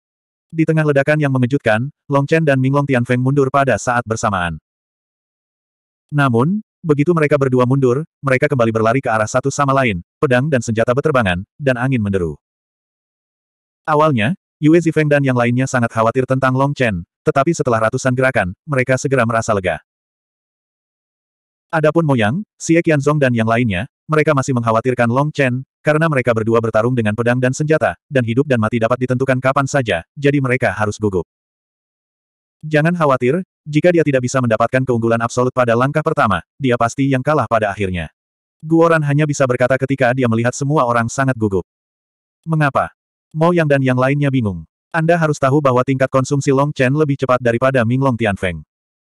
Di tengah ledakan yang mengejutkan, Long Chen dan Minglong Tianfeng mundur pada saat bersamaan. Namun, begitu mereka berdua mundur, mereka kembali berlari ke arah satu sama lain, pedang dan senjata berterbangan, dan angin menderu. Awalnya, Yue Zifeng dan yang lainnya sangat khawatir tentang Long Chen, tetapi setelah ratusan gerakan, mereka segera merasa lega. Adapun Moyang, Yang, Xie Qianzong dan yang lainnya, mereka masih mengkhawatirkan Long Chen, karena mereka berdua bertarung dengan pedang dan senjata, dan hidup dan mati dapat ditentukan kapan saja, jadi mereka harus gugup. Jangan khawatir, jika dia tidak bisa mendapatkan keunggulan absolut pada langkah pertama, dia pasti yang kalah pada akhirnya. Guoran hanya bisa berkata ketika dia melihat semua orang sangat gugup. Mengapa? Mo Yang dan yang lainnya bingung. Anda harus tahu bahwa tingkat konsumsi Long Chen lebih cepat daripada Ming Long Tianfeng.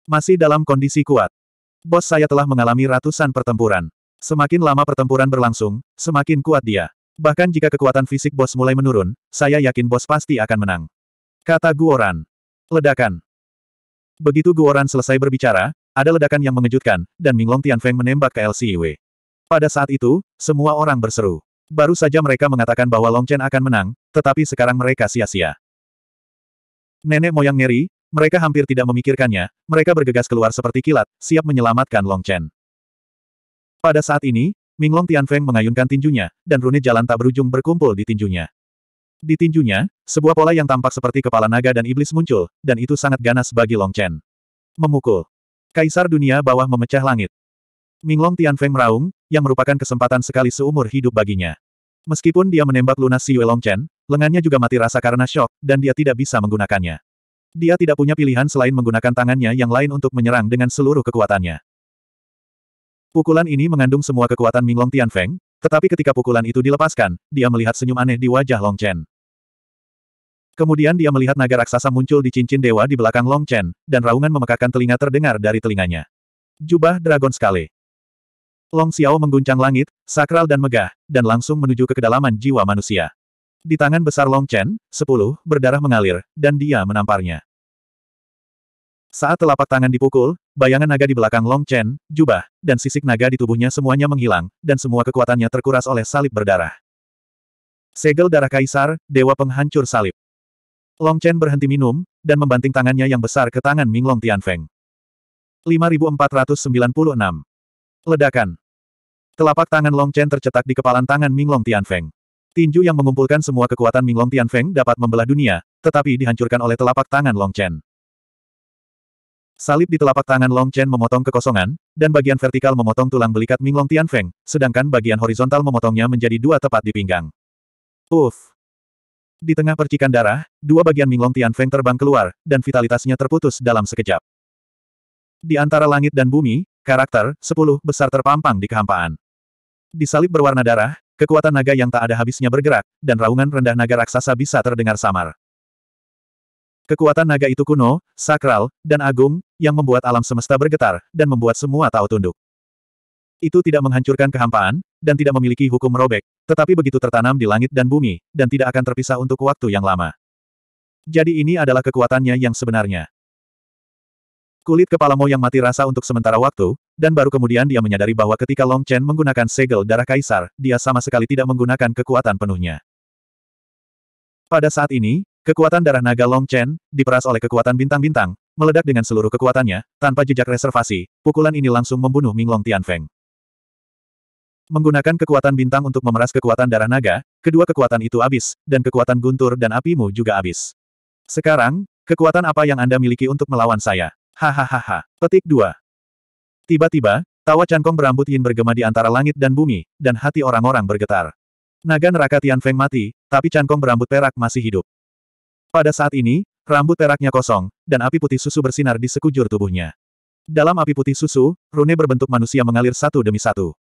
Masih dalam kondisi kuat. Bos saya telah mengalami ratusan pertempuran. Semakin lama pertempuran berlangsung, semakin kuat dia. Bahkan jika kekuatan fisik bos mulai menurun, saya yakin bos pasti akan menang. Kata Guoran. Ledakan. Begitu Guoran selesai berbicara, ada ledakan yang mengejutkan, dan Minglong Tianfeng menembak ke LCIW. Pada saat itu, semua orang berseru. Baru saja mereka mengatakan bahwa Long Chen akan menang, tetapi sekarang mereka sia-sia. Nenek moyang ngeri, mereka hampir tidak memikirkannya, mereka bergegas keluar seperti kilat, siap menyelamatkan Long Chen. Pada saat ini, Minglong Tianfeng mengayunkan tinjunya, dan rune jalan tak berujung berkumpul di tinjunya. Di tinjunya, sebuah pola yang tampak seperti kepala naga dan iblis muncul, dan itu sangat ganas bagi Long Chen. Memukul. Kaisar dunia bawah memecah langit. Minglong Tianfeng meraung, yang merupakan kesempatan sekali seumur hidup baginya. Meskipun dia menembak lunas Yue Long Chen, lengannya juga mati rasa karena shock, dan dia tidak bisa menggunakannya. Dia tidak punya pilihan selain menggunakan tangannya yang lain untuk menyerang dengan seluruh kekuatannya. Pukulan ini mengandung semua kekuatan Minglong Tianfeng, tetapi ketika pukulan itu dilepaskan, dia melihat senyum aneh di wajah Long Chen. Kemudian dia melihat naga raksasa muncul di cincin dewa di belakang Long Chen, dan raungan memekakan telinga terdengar dari telinganya. Jubah Dragon sekali. Long Xiao mengguncang langit, sakral dan megah, dan langsung menuju ke kedalaman jiwa manusia. Di tangan besar Long Chen, sepuluh, berdarah mengalir, dan dia menamparnya. Saat telapak tangan dipukul, bayangan naga di belakang Long Chen, jubah, dan sisik naga di tubuhnya semuanya menghilang, dan semua kekuatannya terkuras oleh salib berdarah. Segel darah kaisar, dewa penghancur salib. Long Chen berhenti minum, dan membanting tangannya yang besar ke tangan Ming Long Tianfeng. 5496. Ledakan. Telapak tangan Long Chen tercetak di kepalan tangan Ming Tian Tianfeng. Tinju yang mengumpulkan semua kekuatan Ming Tian Tianfeng dapat membelah dunia, tetapi dihancurkan oleh telapak tangan Long Chen. Salib di telapak tangan Long Chen memotong kekosongan, dan bagian vertikal memotong tulang belikat Ming Long Tian Feng, sedangkan bagian horizontal memotongnya menjadi dua tepat di pinggang. Uf! Di tengah percikan darah, dua bagian Ming Long Tian Feng terbang keluar, dan vitalitasnya terputus dalam sekejap. Di antara langit dan bumi, karakter, sepuluh, besar terpampang di kehampaan. Di salib berwarna darah, kekuatan naga yang tak ada habisnya bergerak, dan raungan rendah naga raksasa bisa terdengar samar. Kekuatan naga itu kuno, sakral, dan agung, yang membuat alam semesta bergetar, dan membuat semua tahu tunduk. Itu tidak menghancurkan kehampaan, dan tidak memiliki hukum merobek, tetapi begitu tertanam di langit dan bumi, dan tidak akan terpisah untuk waktu yang lama. Jadi ini adalah kekuatannya yang sebenarnya. Kulit kepala Mo yang mati rasa untuk sementara waktu, dan baru kemudian dia menyadari bahwa ketika Long Chen menggunakan segel darah kaisar, dia sama sekali tidak menggunakan kekuatan penuhnya. Pada saat ini, Kekuatan darah naga Long Chen, diperas oleh kekuatan bintang-bintang, meledak dengan seluruh kekuatannya, tanpa jejak reservasi, pukulan ini langsung membunuh Ming Tian Tianfeng. Menggunakan kekuatan bintang untuk memeras kekuatan darah naga, kedua kekuatan itu habis, dan kekuatan guntur dan apimu juga habis. Sekarang, kekuatan apa yang Anda miliki untuk melawan saya? Hahaha. Petik 2. Tiba-tiba, tawa cangkong berambut Yin bergema di antara langit dan bumi, dan hati orang-orang bergetar. Naga neraka Tianfeng mati, tapi cangkong berambut perak masih hidup. Pada saat ini, rambut peraknya kosong, dan api putih susu bersinar di sekujur tubuhnya. Dalam api putih susu, rune berbentuk manusia mengalir satu demi satu.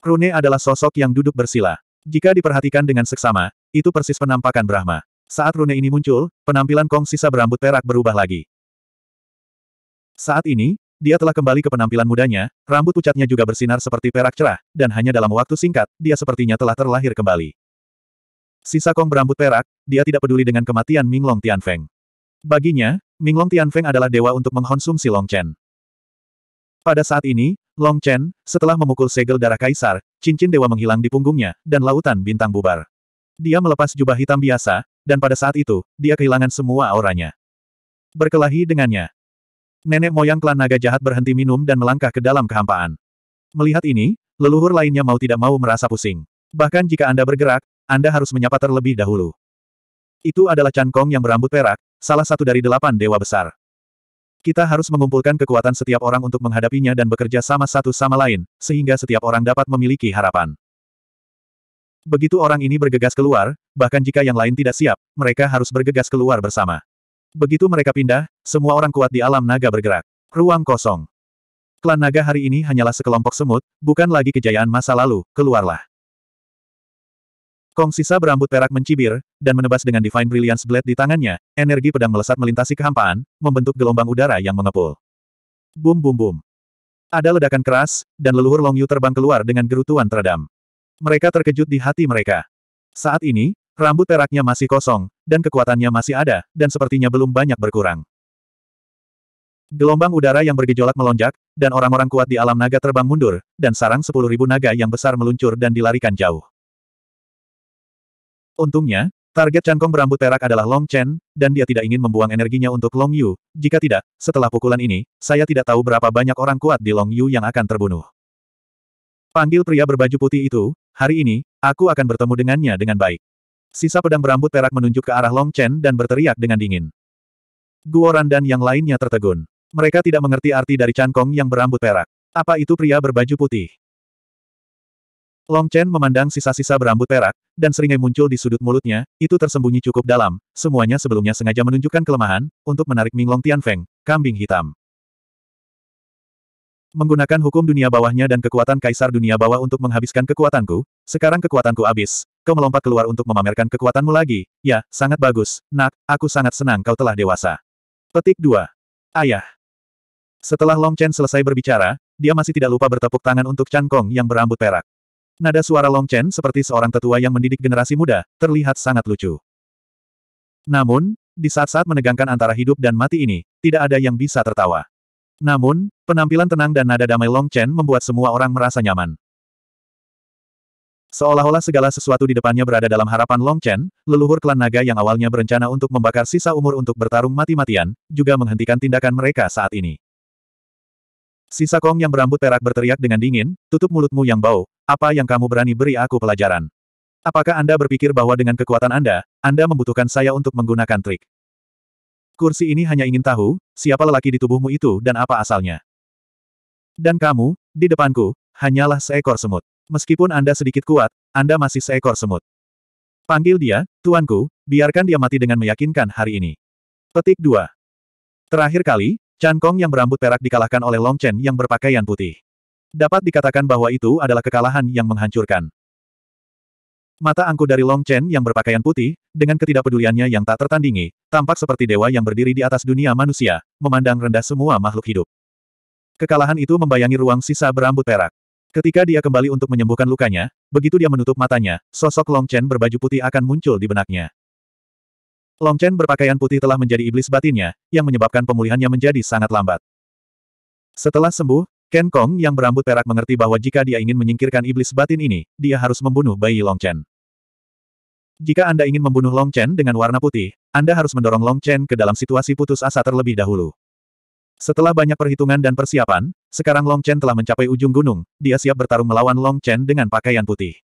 Rune adalah sosok yang duduk bersila. Jika diperhatikan dengan seksama, itu persis penampakan Brahma. Saat rune ini muncul, penampilan Kong sisa berambut perak berubah lagi. Saat ini, dia telah kembali ke penampilan mudanya, rambut pucatnya juga bersinar seperti perak cerah, dan hanya dalam waktu singkat, dia sepertinya telah terlahir kembali. Sisa Kong berambut perak, dia tidak peduli dengan kematian Minglong Tianfeng. Baginya, Minglong Tianfeng adalah dewa untuk mengkonsumsi Long Chen. Pada saat ini, Long Chen, setelah memukul segel darah kaisar, cincin dewa menghilang di punggungnya, dan lautan bintang bubar. Dia melepas jubah hitam biasa, dan pada saat itu, dia kehilangan semua auranya. Berkelahi dengannya. Nenek moyang klan naga jahat berhenti minum dan melangkah ke dalam kehampaan. Melihat ini, leluhur lainnya mau tidak mau merasa pusing. Bahkan jika Anda bergerak, anda harus menyapa terlebih dahulu. Itu adalah Chan Kong yang berambut perak, salah satu dari delapan dewa besar. Kita harus mengumpulkan kekuatan setiap orang untuk menghadapinya dan bekerja sama satu sama lain, sehingga setiap orang dapat memiliki harapan. Begitu orang ini bergegas keluar, bahkan jika yang lain tidak siap, mereka harus bergegas keluar bersama. Begitu mereka pindah, semua orang kuat di alam naga bergerak. Ruang kosong. Klan naga hari ini hanyalah sekelompok semut, bukan lagi kejayaan masa lalu, keluarlah. Kong sisa berambut perak mencibir, dan menebas dengan Divine Brilliance Blade di tangannya, energi pedang melesat melintasi kehampaan, membentuk gelombang udara yang mengepul. Bum bum bum. Ada ledakan keras, dan leluhur Long Yu terbang keluar dengan gerutuan teredam. Mereka terkejut di hati mereka. Saat ini, rambut peraknya masih kosong, dan kekuatannya masih ada, dan sepertinya belum banyak berkurang. Gelombang udara yang bergejolak melonjak, dan orang-orang kuat di alam naga terbang mundur, dan sarang sepuluh ribu naga yang besar meluncur dan dilarikan jauh. Untungnya, target cangkong berambut perak adalah Long Chen, dan dia tidak ingin membuang energinya untuk Long Yu. Jika tidak, setelah pukulan ini, saya tidak tahu berapa banyak orang kuat di Long Yu yang akan terbunuh. Panggil pria berbaju putih itu, hari ini, aku akan bertemu dengannya dengan baik. Sisa pedang berambut perak menunjuk ke arah Long Chen dan berteriak dengan dingin. Guoran dan yang lainnya tertegun. Mereka tidak mengerti arti dari cangkong yang berambut perak. Apa itu pria berbaju putih? Long Chen memandang sisa-sisa berambut perak, dan seringai muncul di sudut mulutnya, itu tersembunyi cukup dalam, semuanya sebelumnya sengaja menunjukkan kelemahan, untuk menarik Ming Long Tian Feng, kambing hitam. Menggunakan hukum dunia bawahnya dan kekuatan kaisar dunia bawah untuk menghabiskan kekuatanku, sekarang kekuatanku habis, kau melompat keluar untuk memamerkan kekuatanmu lagi, ya, sangat bagus, nak, aku sangat senang kau telah dewasa. Petik 2. Ayah. Setelah Long Chen selesai berbicara, dia masih tidak lupa bertepuk tangan untuk Chan Kong yang berambut perak. Nada suara Long Chen seperti seorang tetua yang mendidik generasi muda, terlihat sangat lucu. Namun, di saat-saat menegangkan antara hidup dan mati ini, tidak ada yang bisa tertawa. Namun, penampilan tenang dan nada damai Long Chen membuat semua orang merasa nyaman. Seolah-olah segala sesuatu di depannya berada dalam harapan Long Chen, leluhur klan naga yang awalnya berencana untuk membakar sisa umur untuk bertarung mati-matian, juga menghentikan tindakan mereka saat ini. Sisa Kong yang berambut perak berteriak dengan dingin, tutup mulutmu yang bau, apa yang kamu berani beri aku pelajaran? Apakah Anda berpikir bahwa dengan kekuatan Anda, Anda membutuhkan saya untuk menggunakan trik? Kursi ini hanya ingin tahu, siapa lelaki di tubuhmu itu dan apa asalnya. Dan kamu, di depanku, hanyalah seekor semut. Meskipun Anda sedikit kuat, Anda masih seekor semut. Panggil dia, tuanku, biarkan dia mati dengan meyakinkan hari ini. Petik 2. Terakhir kali, Chan Kong yang berambut perak dikalahkan oleh Long Chen yang berpakaian putih. Dapat dikatakan bahwa itu adalah kekalahan yang menghancurkan. Mata angku dari Long Chen yang berpakaian putih, dengan ketidakpeduliannya yang tak tertandingi, tampak seperti dewa yang berdiri di atas dunia manusia, memandang rendah semua makhluk hidup. Kekalahan itu membayangi ruang sisa berambut perak. Ketika dia kembali untuk menyembuhkan lukanya, begitu dia menutup matanya, sosok Long Chen berbaju putih akan muncul di benaknya. Long Chen berpakaian putih telah menjadi iblis batinnya, yang menyebabkan pemulihannya menjadi sangat lambat. Setelah sembuh, Ken Kong yang berambut perak mengerti bahwa jika dia ingin menyingkirkan iblis batin ini, dia harus membunuh bayi Long Chen. Jika Anda ingin membunuh Long Chen dengan warna putih, Anda harus mendorong Long Chen ke dalam situasi putus asa terlebih dahulu. Setelah banyak perhitungan dan persiapan, sekarang Long Chen telah mencapai ujung gunung, dia siap bertarung melawan Long Chen dengan pakaian putih.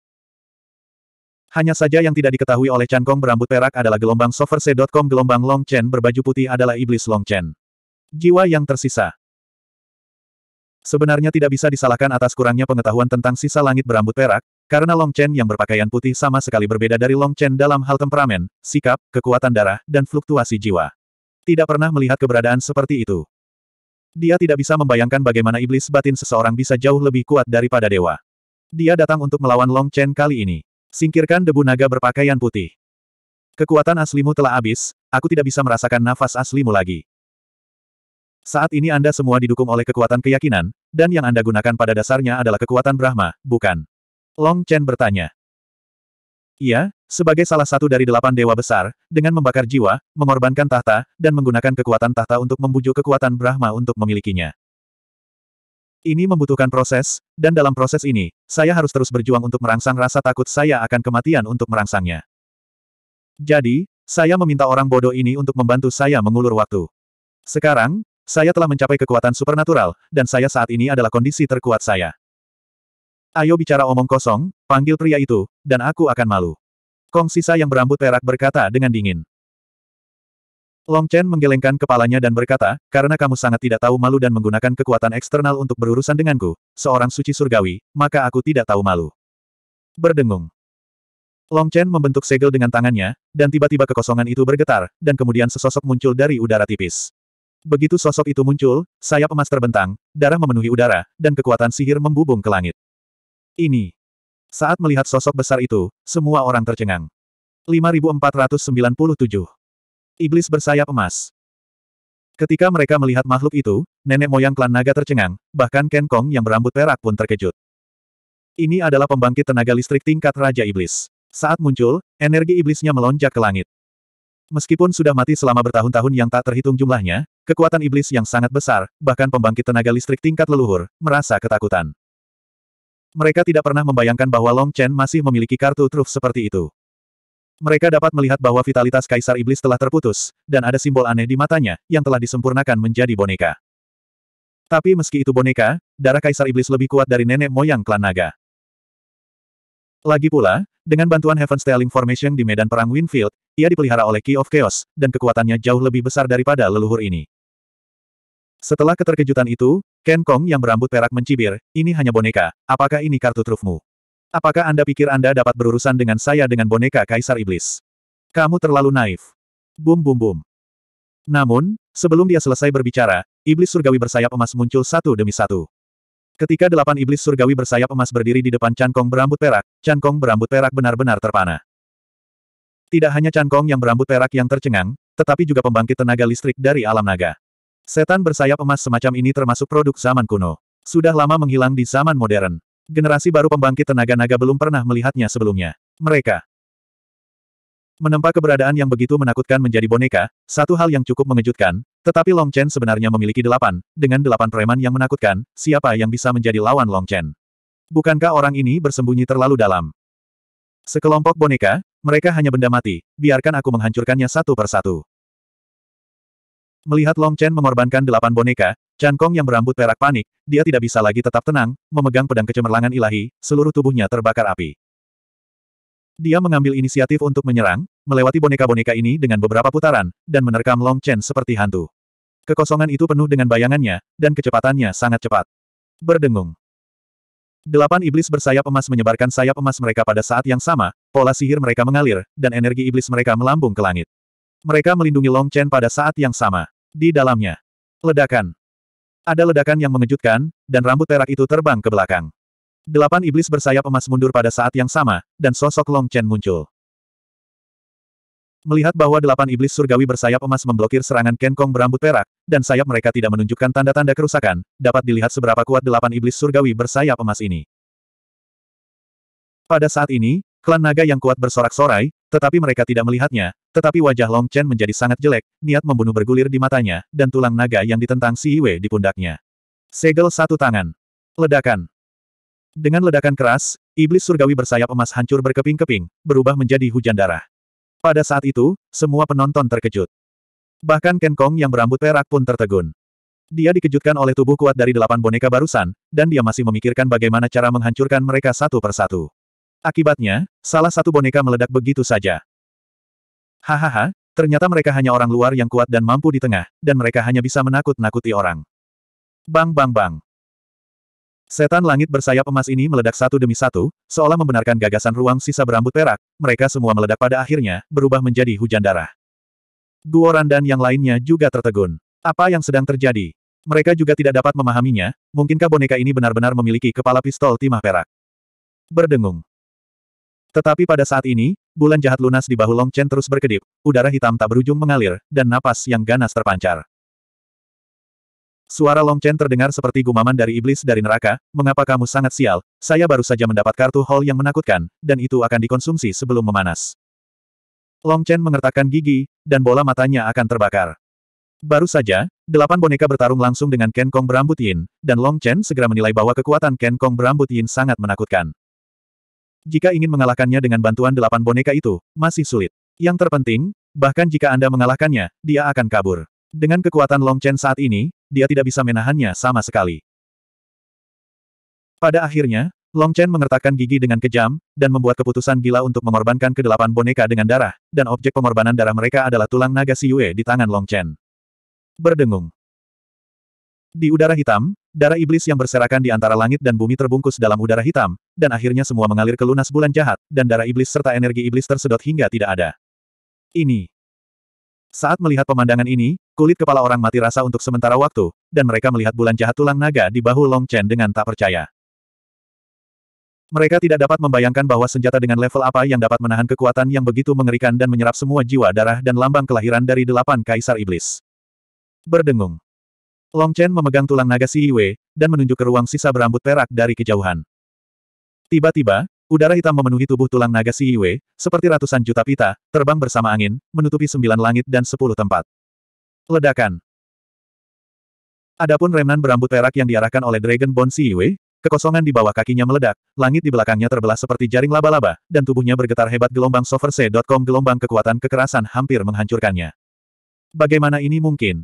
Hanya saja yang tidak diketahui oleh Chan Kong berambut perak adalah gelombang soverse.com gelombang Long Chen berbaju putih adalah iblis Long Chen. Jiwa yang tersisa. Sebenarnya tidak bisa disalahkan atas kurangnya pengetahuan tentang sisa langit berambut perak, karena Long Chen yang berpakaian putih sama sekali berbeda dari Long Chen dalam hal temperamen, sikap, kekuatan darah, dan fluktuasi jiwa. Tidak pernah melihat keberadaan seperti itu. Dia tidak bisa membayangkan bagaimana iblis batin seseorang bisa jauh lebih kuat daripada dewa. Dia datang untuk melawan Long Chen kali ini. Singkirkan debu naga berpakaian putih. Kekuatan aslimu telah habis, aku tidak bisa merasakan nafas aslimu lagi. Saat ini Anda semua didukung oleh kekuatan keyakinan, dan yang Anda gunakan pada dasarnya adalah kekuatan Brahma, bukan? Long Chen bertanya. Iya, sebagai salah satu dari delapan dewa besar, dengan membakar jiwa, mengorbankan tahta, dan menggunakan kekuatan tahta untuk membujuk kekuatan Brahma untuk memilikinya. Ini membutuhkan proses, dan dalam proses ini, saya harus terus berjuang untuk merangsang rasa takut saya akan kematian untuk merangsangnya. Jadi, saya meminta orang bodoh ini untuk membantu saya mengulur waktu. Sekarang, saya telah mencapai kekuatan supernatural, dan saya saat ini adalah kondisi terkuat saya. Ayo bicara omong kosong, panggil pria itu, dan aku akan malu. Kong sisa yang berambut perak berkata dengan dingin. Long Chen menggelengkan kepalanya dan berkata, karena kamu sangat tidak tahu malu dan menggunakan kekuatan eksternal untuk berurusan denganku, seorang suci surgawi, maka aku tidak tahu malu. Berdengung. Long Chen membentuk segel dengan tangannya, dan tiba-tiba kekosongan itu bergetar, dan kemudian sesosok muncul dari udara tipis. Begitu sosok itu muncul, sayap emas terbentang, darah memenuhi udara, dan kekuatan sihir membubung ke langit. Ini. Saat melihat sosok besar itu, semua orang tercengang. 5497. Iblis bersayap emas. Ketika mereka melihat makhluk itu, nenek moyang klan naga tercengang, bahkan Ken Kong yang berambut perak pun terkejut. Ini adalah pembangkit tenaga listrik tingkat Raja Iblis. Saat muncul, energi iblisnya melonjak ke langit. Meskipun sudah mati selama bertahun-tahun yang tak terhitung jumlahnya, kekuatan iblis yang sangat besar, bahkan pembangkit tenaga listrik tingkat leluhur, merasa ketakutan. Mereka tidak pernah membayangkan bahwa Long Chen masih memiliki kartu truf seperti itu. Mereka dapat melihat bahwa vitalitas Kaisar Iblis telah terputus, dan ada simbol aneh di matanya, yang telah disempurnakan menjadi boneka. Tapi meski itu boneka, darah Kaisar Iblis lebih kuat dari nenek moyang klan naga. Lagi pula, dengan bantuan Heaven's Tailing Formation di medan perang Winfield, ia dipelihara oleh Key of Chaos, dan kekuatannya jauh lebih besar daripada leluhur ini. Setelah keterkejutan itu, Ken Kong yang berambut perak mencibir, ini hanya boneka, apakah ini kartu trufmu? Apakah Anda pikir Anda dapat berurusan dengan saya dengan boneka Kaisar Iblis? Kamu terlalu naif. Bum bum bum. Namun, sebelum dia selesai berbicara, Iblis Surgawi bersayap emas muncul satu demi satu. Ketika delapan iblis surgawi bersayap emas berdiri di depan Chan berambut perak, Chan berambut perak benar-benar terpana. Tidak hanya Chan yang berambut perak yang tercengang, tetapi juga pembangkit tenaga listrik dari alam naga. Setan bersayap emas semacam ini termasuk produk zaman kuno. Sudah lama menghilang di zaman modern. Generasi baru pembangkit tenaga naga belum pernah melihatnya sebelumnya. Mereka Menempa keberadaan yang begitu menakutkan menjadi boneka, satu hal yang cukup mengejutkan, tetapi Long Chen sebenarnya memiliki delapan, dengan delapan preman yang menakutkan, siapa yang bisa menjadi lawan Long Chen? Bukankah orang ini bersembunyi terlalu dalam? Sekelompok boneka, mereka hanya benda mati, biarkan aku menghancurkannya satu persatu. Melihat Long Chen mengorbankan delapan boneka, Chan Kong yang berambut perak panik, dia tidak bisa lagi tetap tenang, memegang pedang kecemerlangan ilahi, seluruh tubuhnya terbakar api. Dia mengambil inisiatif untuk menyerang, melewati boneka-boneka ini dengan beberapa putaran, dan menerkam Long Chen seperti hantu. Kekosongan itu penuh dengan bayangannya, dan kecepatannya sangat cepat. Berdengung. Delapan iblis bersayap emas menyebarkan sayap emas mereka pada saat yang sama, pola sihir mereka mengalir, dan energi iblis mereka melambung ke langit. Mereka melindungi Long Chen pada saat yang sama. Di dalamnya. Ledakan. Ada ledakan yang mengejutkan, dan rambut perak itu terbang ke belakang. Delapan iblis bersayap emas mundur pada saat yang sama, dan sosok Long Chen muncul. Melihat bahwa delapan iblis surgawi bersayap emas memblokir serangan Ken Kong berambut perak, dan sayap mereka tidak menunjukkan tanda-tanda kerusakan, dapat dilihat seberapa kuat delapan iblis surgawi bersayap emas ini. Pada saat ini, klan naga yang kuat bersorak-sorai, tetapi mereka tidak melihatnya, tetapi wajah Long Chen menjadi sangat jelek, niat membunuh bergulir di matanya, dan tulang naga yang ditentang Si Yue di pundaknya. Segel satu tangan. Ledakan. Dengan ledakan keras, iblis surgawi bersayap emas hancur berkeping-keping, berubah menjadi hujan darah. Pada saat itu, semua penonton terkejut. Bahkan Ken Kong yang berambut perak pun tertegun. Dia dikejutkan oleh tubuh kuat dari delapan boneka barusan, dan dia masih memikirkan bagaimana cara menghancurkan mereka satu persatu. Akibatnya, salah satu boneka meledak begitu saja. Hahaha, ternyata mereka hanya orang luar yang kuat dan mampu di tengah, dan mereka hanya bisa menakut-nakuti orang. Bang bang bang. Setan langit bersayap emas ini meledak satu demi satu, seolah membenarkan gagasan ruang sisa berambut perak, mereka semua meledak pada akhirnya, berubah menjadi hujan darah. Guoran dan yang lainnya juga tertegun. Apa yang sedang terjadi? Mereka juga tidak dapat memahaminya, mungkinkah boneka ini benar-benar memiliki kepala pistol timah perak? Berdengung. Tetapi pada saat ini, bulan jahat lunas di bahu Long Chen terus berkedip, udara hitam tak berujung mengalir, dan napas yang ganas terpancar. Suara Long Chen terdengar seperti gumaman dari iblis dari neraka, mengapa kamu sangat sial, saya baru saja mendapat kartu hall yang menakutkan, dan itu akan dikonsumsi sebelum memanas. Long Chen mengertakkan gigi, dan bola matanya akan terbakar. Baru saja, delapan boneka bertarung langsung dengan Ken Kong berambut Yin, dan Long Chen segera menilai bahwa kekuatan Ken Kong berambut Yin sangat menakutkan. Jika ingin mengalahkannya dengan bantuan delapan boneka itu, masih sulit. Yang terpenting, bahkan jika Anda mengalahkannya, dia akan kabur. Dengan kekuatan Long Chen saat ini, dia tidak bisa menahannya sama sekali. Pada akhirnya, Long Chen mengertakkan gigi dengan kejam, dan membuat keputusan gila untuk mengorbankan kedelapan boneka dengan darah, dan objek pengorbanan darah mereka adalah tulang naga si Yue di tangan Long Chen. Berdengung. Di udara hitam, darah iblis yang berserakan di antara langit dan bumi terbungkus dalam udara hitam, dan akhirnya semua mengalir ke lunas bulan jahat, dan darah iblis serta energi iblis tersedot hingga tidak ada. Ini. Saat melihat pemandangan ini, Kulit kepala orang mati rasa untuk sementara waktu, dan mereka melihat bulan jahat tulang naga di bahu Long Chen dengan tak percaya. Mereka tidak dapat membayangkan bahwa senjata dengan level apa yang dapat menahan kekuatan yang begitu mengerikan dan menyerap semua jiwa darah dan lambang kelahiran dari delapan kaisar iblis. Berdengung. Long Chen memegang tulang naga Si Yue, dan menunjuk ke ruang sisa berambut perak dari kejauhan. Tiba-tiba, Udara hitam memenuhi tubuh tulang naga Si Yue, seperti ratusan juta pita, terbang bersama angin, menutupi sembilan langit dan sepuluh tempat. Ledakan. Adapun remnan berambut perak yang diarahkan oleh Dragon Bone Siwe, kekosongan di bawah kakinya meledak, langit di belakangnya terbelah seperti jaring laba-laba, dan tubuhnya bergetar hebat gelombang soverse.com gelombang kekuatan kekerasan hampir menghancurkannya. Bagaimana ini mungkin?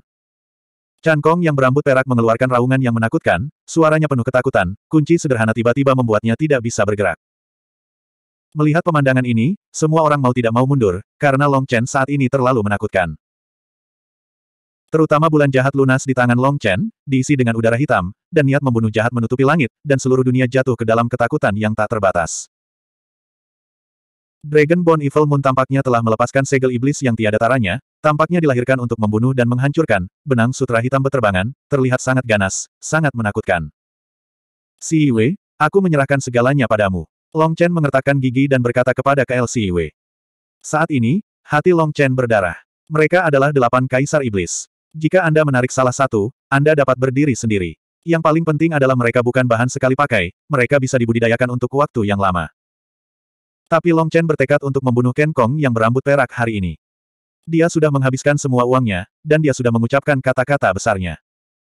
Chan Kong yang berambut perak mengeluarkan raungan yang menakutkan, suaranya penuh ketakutan, kunci sederhana tiba-tiba membuatnya tidak bisa bergerak. Melihat pemandangan ini, semua orang mau tidak mau mundur, karena Long Chen saat ini terlalu menakutkan. Terutama bulan jahat lunas di tangan Long Chen, diisi dengan udara hitam, dan niat membunuh jahat menutupi langit, dan seluruh dunia jatuh ke dalam ketakutan yang tak terbatas. Dragon Bone Evil Moon tampaknya telah melepaskan segel iblis yang tiada taranya, tampaknya dilahirkan untuk membunuh dan menghancurkan, benang sutra hitam beterbangan, terlihat sangat ganas, sangat menakutkan. Si Yue, aku menyerahkan segalanya padamu. Long Chen mengertakkan gigi dan berkata kepada KL Si Iwe. Saat ini, hati Long Chen berdarah. Mereka adalah delapan kaisar iblis. Jika Anda menarik salah satu, Anda dapat berdiri sendiri. Yang paling penting adalah mereka bukan bahan sekali pakai, mereka bisa dibudidayakan untuk waktu yang lama. Tapi Long Chen bertekad untuk membunuh Ken Kong yang berambut perak hari ini. Dia sudah menghabiskan semua uangnya, dan dia sudah mengucapkan kata-kata besarnya.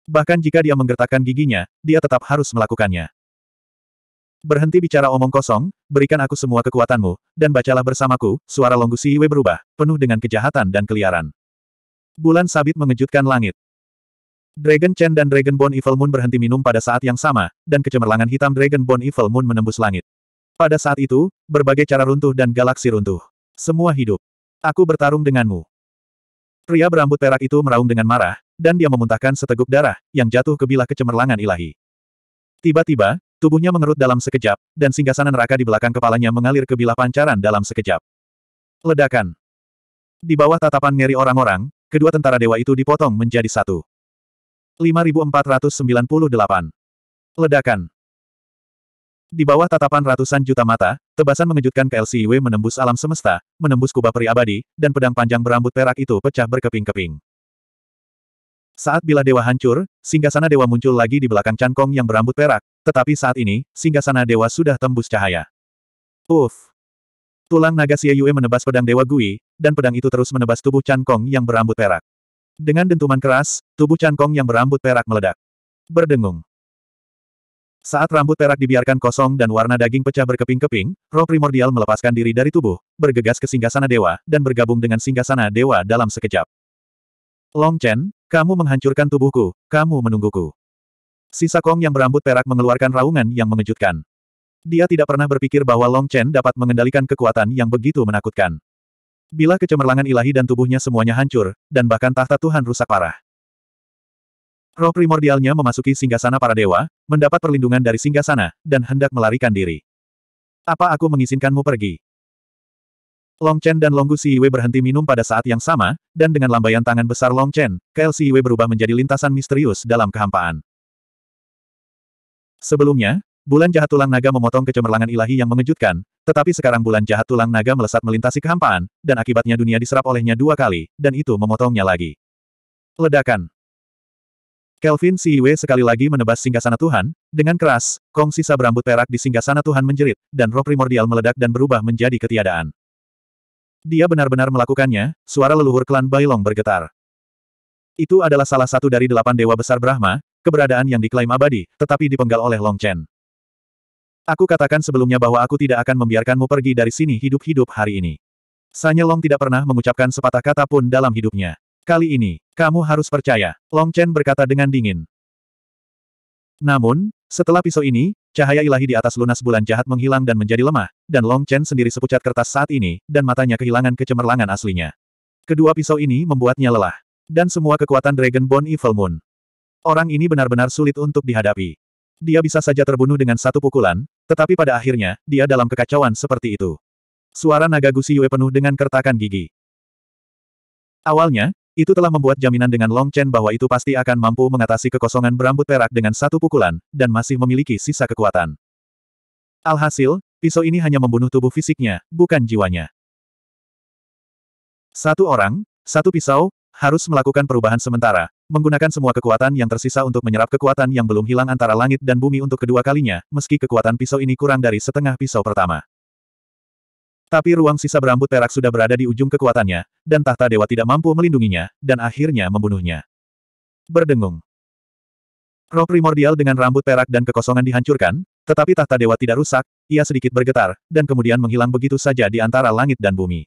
Bahkan jika dia menggertakkan giginya, dia tetap harus melakukannya. Berhenti bicara omong kosong, berikan aku semua kekuatanmu, dan bacalah bersamaku, suara Longgu Siwe berubah, penuh dengan kejahatan dan keliaran. Bulan sabit mengejutkan langit. Dragon Chen dan Dragon Bone Evil Moon berhenti minum pada saat yang sama, dan kecemerlangan hitam Dragon Bone Evil Moon menembus langit. Pada saat itu, berbagai cara runtuh dan galaksi runtuh. Semua hidup. Aku bertarung denganmu. Pria berambut perak itu meraung dengan marah, dan dia memuntahkan seteguk darah, yang jatuh ke bilah kecemerlangan ilahi. Tiba-tiba, tubuhnya mengerut dalam sekejap, dan singgasana neraka di belakang kepalanya mengalir ke bilah pancaran dalam sekejap. Ledakan. Di bawah tatapan ngeri orang-orang, kedua tentara dewa itu dipotong menjadi satu. 5498. Ledakan. Di bawah tatapan ratusan juta mata, tebasan mengejutkan KLCIW menembus alam semesta, menembus kubah peri abadi, dan pedang panjang berambut perak itu pecah berkeping-keping. Saat bila dewa hancur, singgasana dewa muncul lagi di belakang Cangkong yang berambut perak, tetapi saat ini, singgasana dewa sudah tembus cahaya. Uff! Tulang naga Xie Yue menebas pedang Dewa Gui, dan pedang itu terus menebas tubuh Chan Kong yang berambut perak. Dengan dentuman keras, tubuh Chan Kong yang berambut perak meledak. Berdengung. Saat rambut perak dibiarkan kosong dan warna daging pecah berkeping-keping, roh primordial melepaskan diri dari tubuh, bergegas ke singgasana dewa, dan bergabung dengan singgasana dewa dalam sekejap. Long Chen, kamu menghancurkan tubuhku, kamu menungguku. Sisa Kong yang berambut perak mengeluarkan raungan yang mengejutkan. Dia tidak pernah berpikir bahwa Long Chen dapat mengendalikan kekuatan yang begitu menakutkan. Bila kecemerlangan ilahi dan tubuhnya semuanya hancur, dan bahkan tahta Tuhan rusak parah. Roh primordialnya memasuki singgasana para dewa, mendapat perlindungan dari singgasana, dan hendak melarikan diri. Apa aku mengizinkanmu pergi? Long Chen dan Long Gu Si Wei berhenti minum pada saat yang sama, dan dengan lambaian tangan besar Long Chen, Si Wei berubah menjadi lintasan misterius dalam kehampaan. Sebelumnya, Bulan jahat tulang naga memotong kecemerlangan ilahi yang mengejutkan, tetapi sekarang bulan jahat tulang naga melesat melintasi kehampaan, dan akibatnya dunia diserap olehnya dua kali, dan itu memotongnya lagi. Ledakan. Kelvin Siwe sekali lagi menebas singgasana Tuhan, dengan keras, kong sisa berambut perak di singgasana Tuhan menjerit, dan roh primordial meledak dan berubah menjadi ketiadaan. Dia benar-benar melakukannya, suara leluhur klan Bailong bergetar. Itu adalah salah satu dari delapan dewa besar Brahma, keberadaan yang diklaim abadi, tetapi dipenggal oleh Long Chen. Aku katakan sebelumnya bahwa aku tidak akan membiarkanmu pergi dari sini hidup-hidup hari ini. Sanya Long tidak pernah mengucapkan sepatah kata pun dalam hidupnya. Kali ini, kamu harus percaya, Long Chen berkata dengan dingin. Namun, setelah pisau ini, cahaya ilahi di atas lunas bulan jahat menghilang dan menjadi lemah, dan Long Chen sendiri sepucat kertas saat ini, dan matanya kehilangan kecemerlangan aslinya. Kedua pisau ini membuatnya lelah. Dan semua kekuatan Dragon Bone Evil Moon. Orang ini benar-benar sulit untuk dihadapi. Dia bisa saja terbunuh dengan satu pukulan, tetapi pada akhirnya, dia dalam kekacauan seperti itu. Suara naga Gusi Yue penuh dengan kertakan gigi. Awalnya, itu telah membuat jaminan dengan Long Chen bahwa itu pasti akan mampu mengatasi kekosongan berambut perak dengan satu pukulan, dan masih memiliki sisa kekuatan. Alhasil, pisau ini hanya membunuh tubuh fisiknya, bukan jiwanya. Satu orang, satu pisau, harus melakukan perubahan sementara, Menggunakan semua kekuatan yang tersisa untuk menyerap kekuatan yang belum hilang antara langit dan bumi untuk kedua kalinya, meski kekuatan pisau ini kurang dari setengah pisau pertama. Tapi ruang sisa berambut perak sudah berada di ujung kekuatannya, dan tahta dewa tidak mampu melindunginya, dan akhirnya membunuhnya. Berdengung. Roh primordial dengan rambut perak dan kekosongan dihancurkan, tetapi tahta dewa tidak rusak, ia sedikit bergetar, dan kemudian menghilang begitu saja di antara langit dan bumi.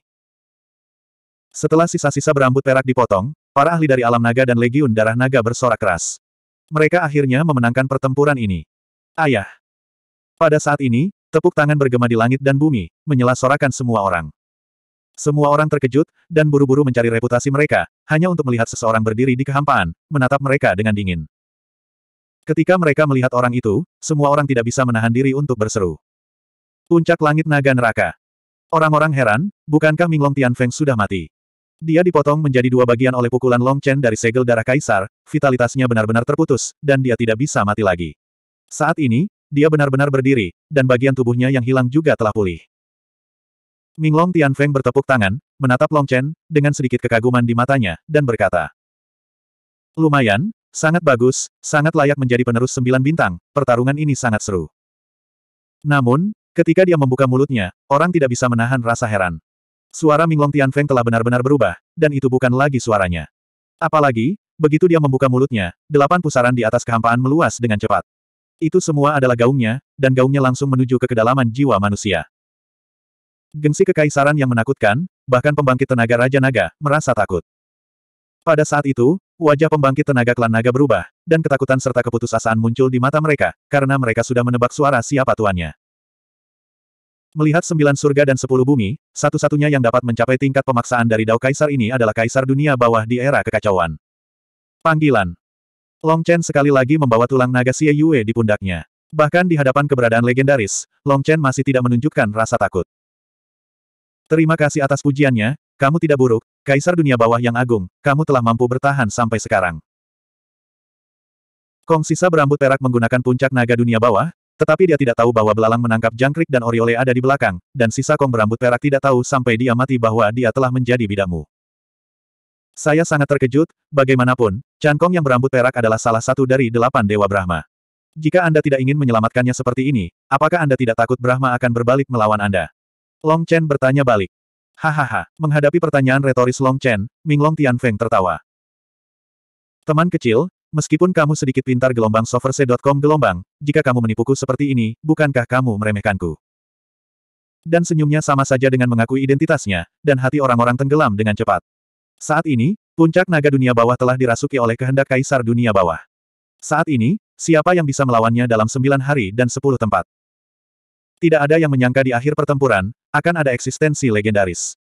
Setelah sisa-sisa berambut perak dipotong, Para ahli dari alam naga dan legiun darah naga bersorak keras. Mereka akhirnya memenangkan pertempuran ini. Ayah. Pada saat ini, tepuk tangan bergema di langit dan bumi, menyela-sorakan semua orang. Semua orang terkejut, dan buru-buru mencari reputasi mereka, hanya untuk melihat seseorang berdiri di kehampaan, menatap mereka dengan dingin. Ketika mereka melihat orang itu, semua orang tidak bisa menahan diri untuk berseru. Puncak langit naga neraka. Orang-orang heran, bukankah Minglong Feng sudah mati? Dia dipotong menjadi dua bagian oleh pukulan Long Chen dari segel darah kaisar, vitalitasnya benar-benar terputus, dan dia tidak bisa mati lagi. Saat ini, dia benar-benar berdiri, dan bagian tubuhnya yang hilang juga telah pulih. Minglong Tianfeng bertepuk tangan, menatap Long Chen, dengan sedikit kekaguman di matanya, dan berkata, Lumayan, sangat bagus, sangat layak menjadi penerus sembilan bintang, pertarungan ini sangat seru. Namun, ketika dia membuka mulutnya, orang tidak bisa menahan rasa heran. Suara Minglong Tianfeng telah benar-benar berubah, dan itu bukan lagi suaranya. Apalagi, begitu dia membuka mulutnya, delapan pusaran di atas kehampaan meluas dengan cepat. Itu semua adalah gaungnya, dan gaungnya langsung menuju ke kedalaman jiwa manusia. Gengsi kekaisaran yang menakutkan, bahkan pembangkit tenaga Raja Naga, merasa takut. Pada saat itu, wajah pembangkit tenaga klan naga berubah, dan ketakutan serta keputusasaan muncul di mata mereka, karena mereka sudah menebak suara siapa tuannya. Melihat sembilan surga dan sepuluh bumi, satu-satunya yang dapat mencapai tingkat pemaksaan dari Dao Kaisar ini adalah Kaisar Dunia Bawah di era kekacauan. Panggilan. Long Chen sekali lagi membawa tulang naga Xie Yue di pundaknya. Bahkan di hadapan keberadaan legendaris, Long Chen masih tidak menunjukkan rasa takut. Terima kasih atas pujiannya, kamu tidak buruk, Kaisar Dunia Bawah yang agung, kamu telah mampu bertahan sampai sekarang. Kong sisa berambut perak menggunakan puncak naga dunia bawah, tetapi dia tidak tahu bahwa belalang menangkap jangkrik dan Oriole ada di belakang, dan sisa kong berambut perak tidak tahu sampai dia mati bahwa dia telah menjadi bidamu. Saya sangat terkejut, bagaimanapun, cangkong yang berambut perak adalah salah satu dari delapan Dewa Brahma. Jika Anda tidak ingin menyelamatkannya seperti ini, apakah Anda tidak takut Brahma akan berbalik melawan Anda? Long Chen bertanya balik. Hahaha, menghadapi pertanyaan retoris Long Chen, Ming Long Tian Feng tertawa. Teman kecil, Meskipun kamu sedikit pintar gelombang soverse.com gelombang, jika kamu menipuku seperti ini, bukankah kamu meremehkanku? Dan senyumnya sama saja dengan mengakui identitasnya, dan hati orang-orang tenggelam dengan cepat. Saat ini, puncak naga dunia bawah telah dirasuki oleh kehendak kaisar dunia bawah. Saat ini, siapa yang bisa melawannya dalam sembilan hari dan sepuluh tempat? Tidak ada yang menyangka di akhir pertempuran, akan ada eksistensi legendaris.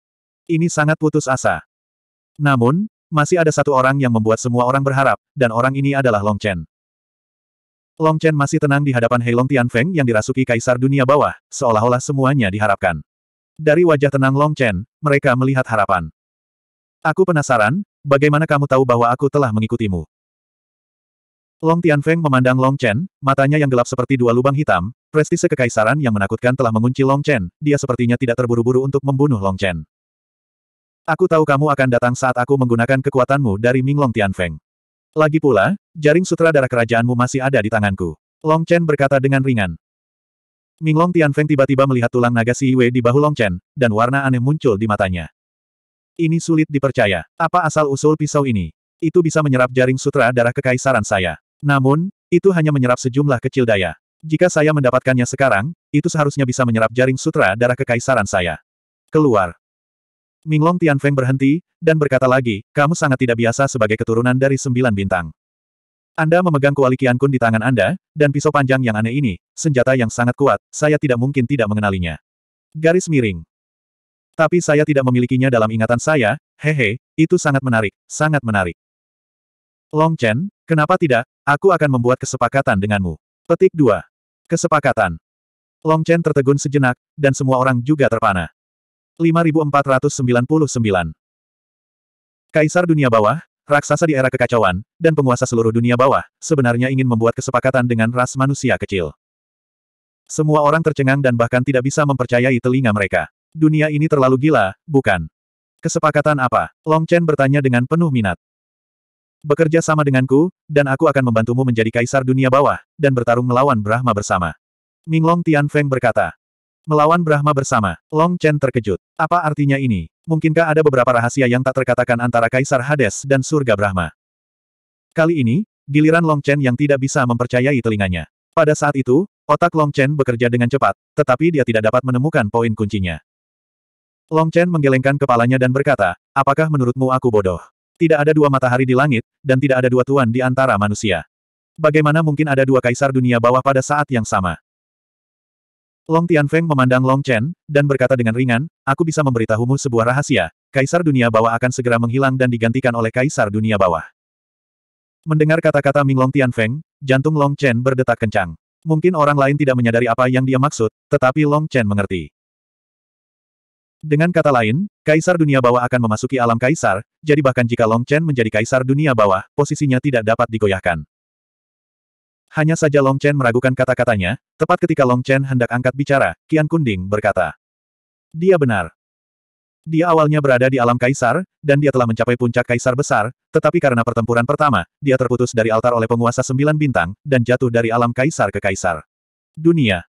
Ini sangat putus asa. Namun, masih ada satu orang yang membuat semua orang berharap, dan orang ini adalah Long Chen. Long Chen masih tenang di hadapan Heilong Tianfeng yang dirasuki kaisar dunia bawah, seolah-olah semuanya diharapkan. Dari wajah tenang Long Chen, mereka melihat harapan. Aku penasaran, bagaimana kamu tahu bahwa aku telah mengikutimu? Long Tianfeng memandang Long Chen, matanya yang gelap seperti dua lubang hitam, prestise kekaisaran yang menakutkan telah mengunci Long Chen, dia sepertinya tidak terburu-buru untuk membunuh Long Chen. Aku tahu kamu akan datang saat aku menggunakan kekuatanmu dari Minglong Tianfeng. Lagi pula, jaring sutra darah kerajaanmu masih ada di tanganku. Long Chen berkata dengan ringan. Minglong Tianfeng tiba-tiba melihat tulang naga Si Yue di bahu Long Chen, dan warna aneh muncul di matanya. Ini sulit dipercaya. Apa asal-usul pisau ini? Itu bisa menyerap jaring sutra darah kekaisaran saya. Namun, itu hanya menyerap sejumlah kecil daya. Jika saya mendapatkannya sekarang, itu seharusnya bisa menyerap jaring sutra darah kekaisaran saya. Keluar. Minglong Tianfeng berhenti, dan berkata lagi, kamu sangat tidak biasa sebagai keturunan dari sembilan bintang. Anda memegang kuali Kun di tangan Anda, dan pisau panjang yang aneh ini, senjata yang sangat kuat, saya tidak mungkin tidak mengenalinya. Garis miring. Tapi saya tidak memilikinya dalam ingatan saya, hehe, itu sangat menarik, sangat menarik. Long Chen, kenapa tidak, aku akan membuat kesepakatan denganmu. Petik 2. Kesepakatan. Long Chen tertegun sejenak, dan semua orang juga terpana. 5499. Kaisar dunia bawah, raksasa di era kekacauan, dan penguasa seluruh dunia bawah, sebenarnya ingin membuat kesepakatan dengan ras manusia kecil. Semua orang tercengang dan bahkan tidak bisa mempercayai telinga mereka. Dunia ini terlalu gila, bukan? Kesepakatan apa? Long Chen bertanya dengan penuh minat. Bekerja sama denganku, dan aku akan membantumu menjadi kaisar dunia bawah, dan bertarung melawan Brahma bersama. Minglong Feng berkata. Melawan Brahma bersama, Long Chen terkejut. Apa artinya ini? Mungkinkah ada beberapa rahasia yang tak terkatakan antara Kaisar Hades dan Surga Brahma? Kali ini, giliran Long Chen yang tidak bisa mempercayai telinganya. Pada saat itu, otak Long Chen bekerja dengan cepat, tetapi dia tidak dapat menemukan poin kuncinya. Long Chen menggelengkan kepalanya dan berkata, apakah menurutmu aku bodoh? Tidak ada dua matahari di langit, dan tidak ada dua tuan di antara manusia. Bagaimana mungkin ada dua kaisar dunia bawah pada saat yang sama? Long Tianfeng memandang Long Chen, dan berkata dengan ringan, aku bisa memberitahumu sebuah rahasia, Kaisar Dunia Bawah akan segera menghilang dan digantikan oleh Kaisar Dunia Bawah. Mendengar kata-kata Ming Long Tianfeng, jantung Long Chen berdetak kencang. Mungkin orang lain tidak menyadari apa yang dia maksud, tetapi Long Chen mengerti. Dengan kata lain, Kaisar Dunia Bawah akan memasuki alam Kaisar, jadi bahkan jika Long Chen menjadi Kaisar Dunia Bawah, posisinya tidak dapat digoyahkan. Hanya saja Long Chen meragukan kata-katanya, tepat ketika Long Chen hendak angkat bicara, Qian Kunding berkata. Dia benar. Dia awalnya berada di alam kaisar, dan dia telah mencapai puncak kaisar besar, tetapi karena pertempuran pertama, dia terputus dari altar oleh penguasa sembilan bintang, dan jatuh dari alam kaisar ke kaisar. Dunia.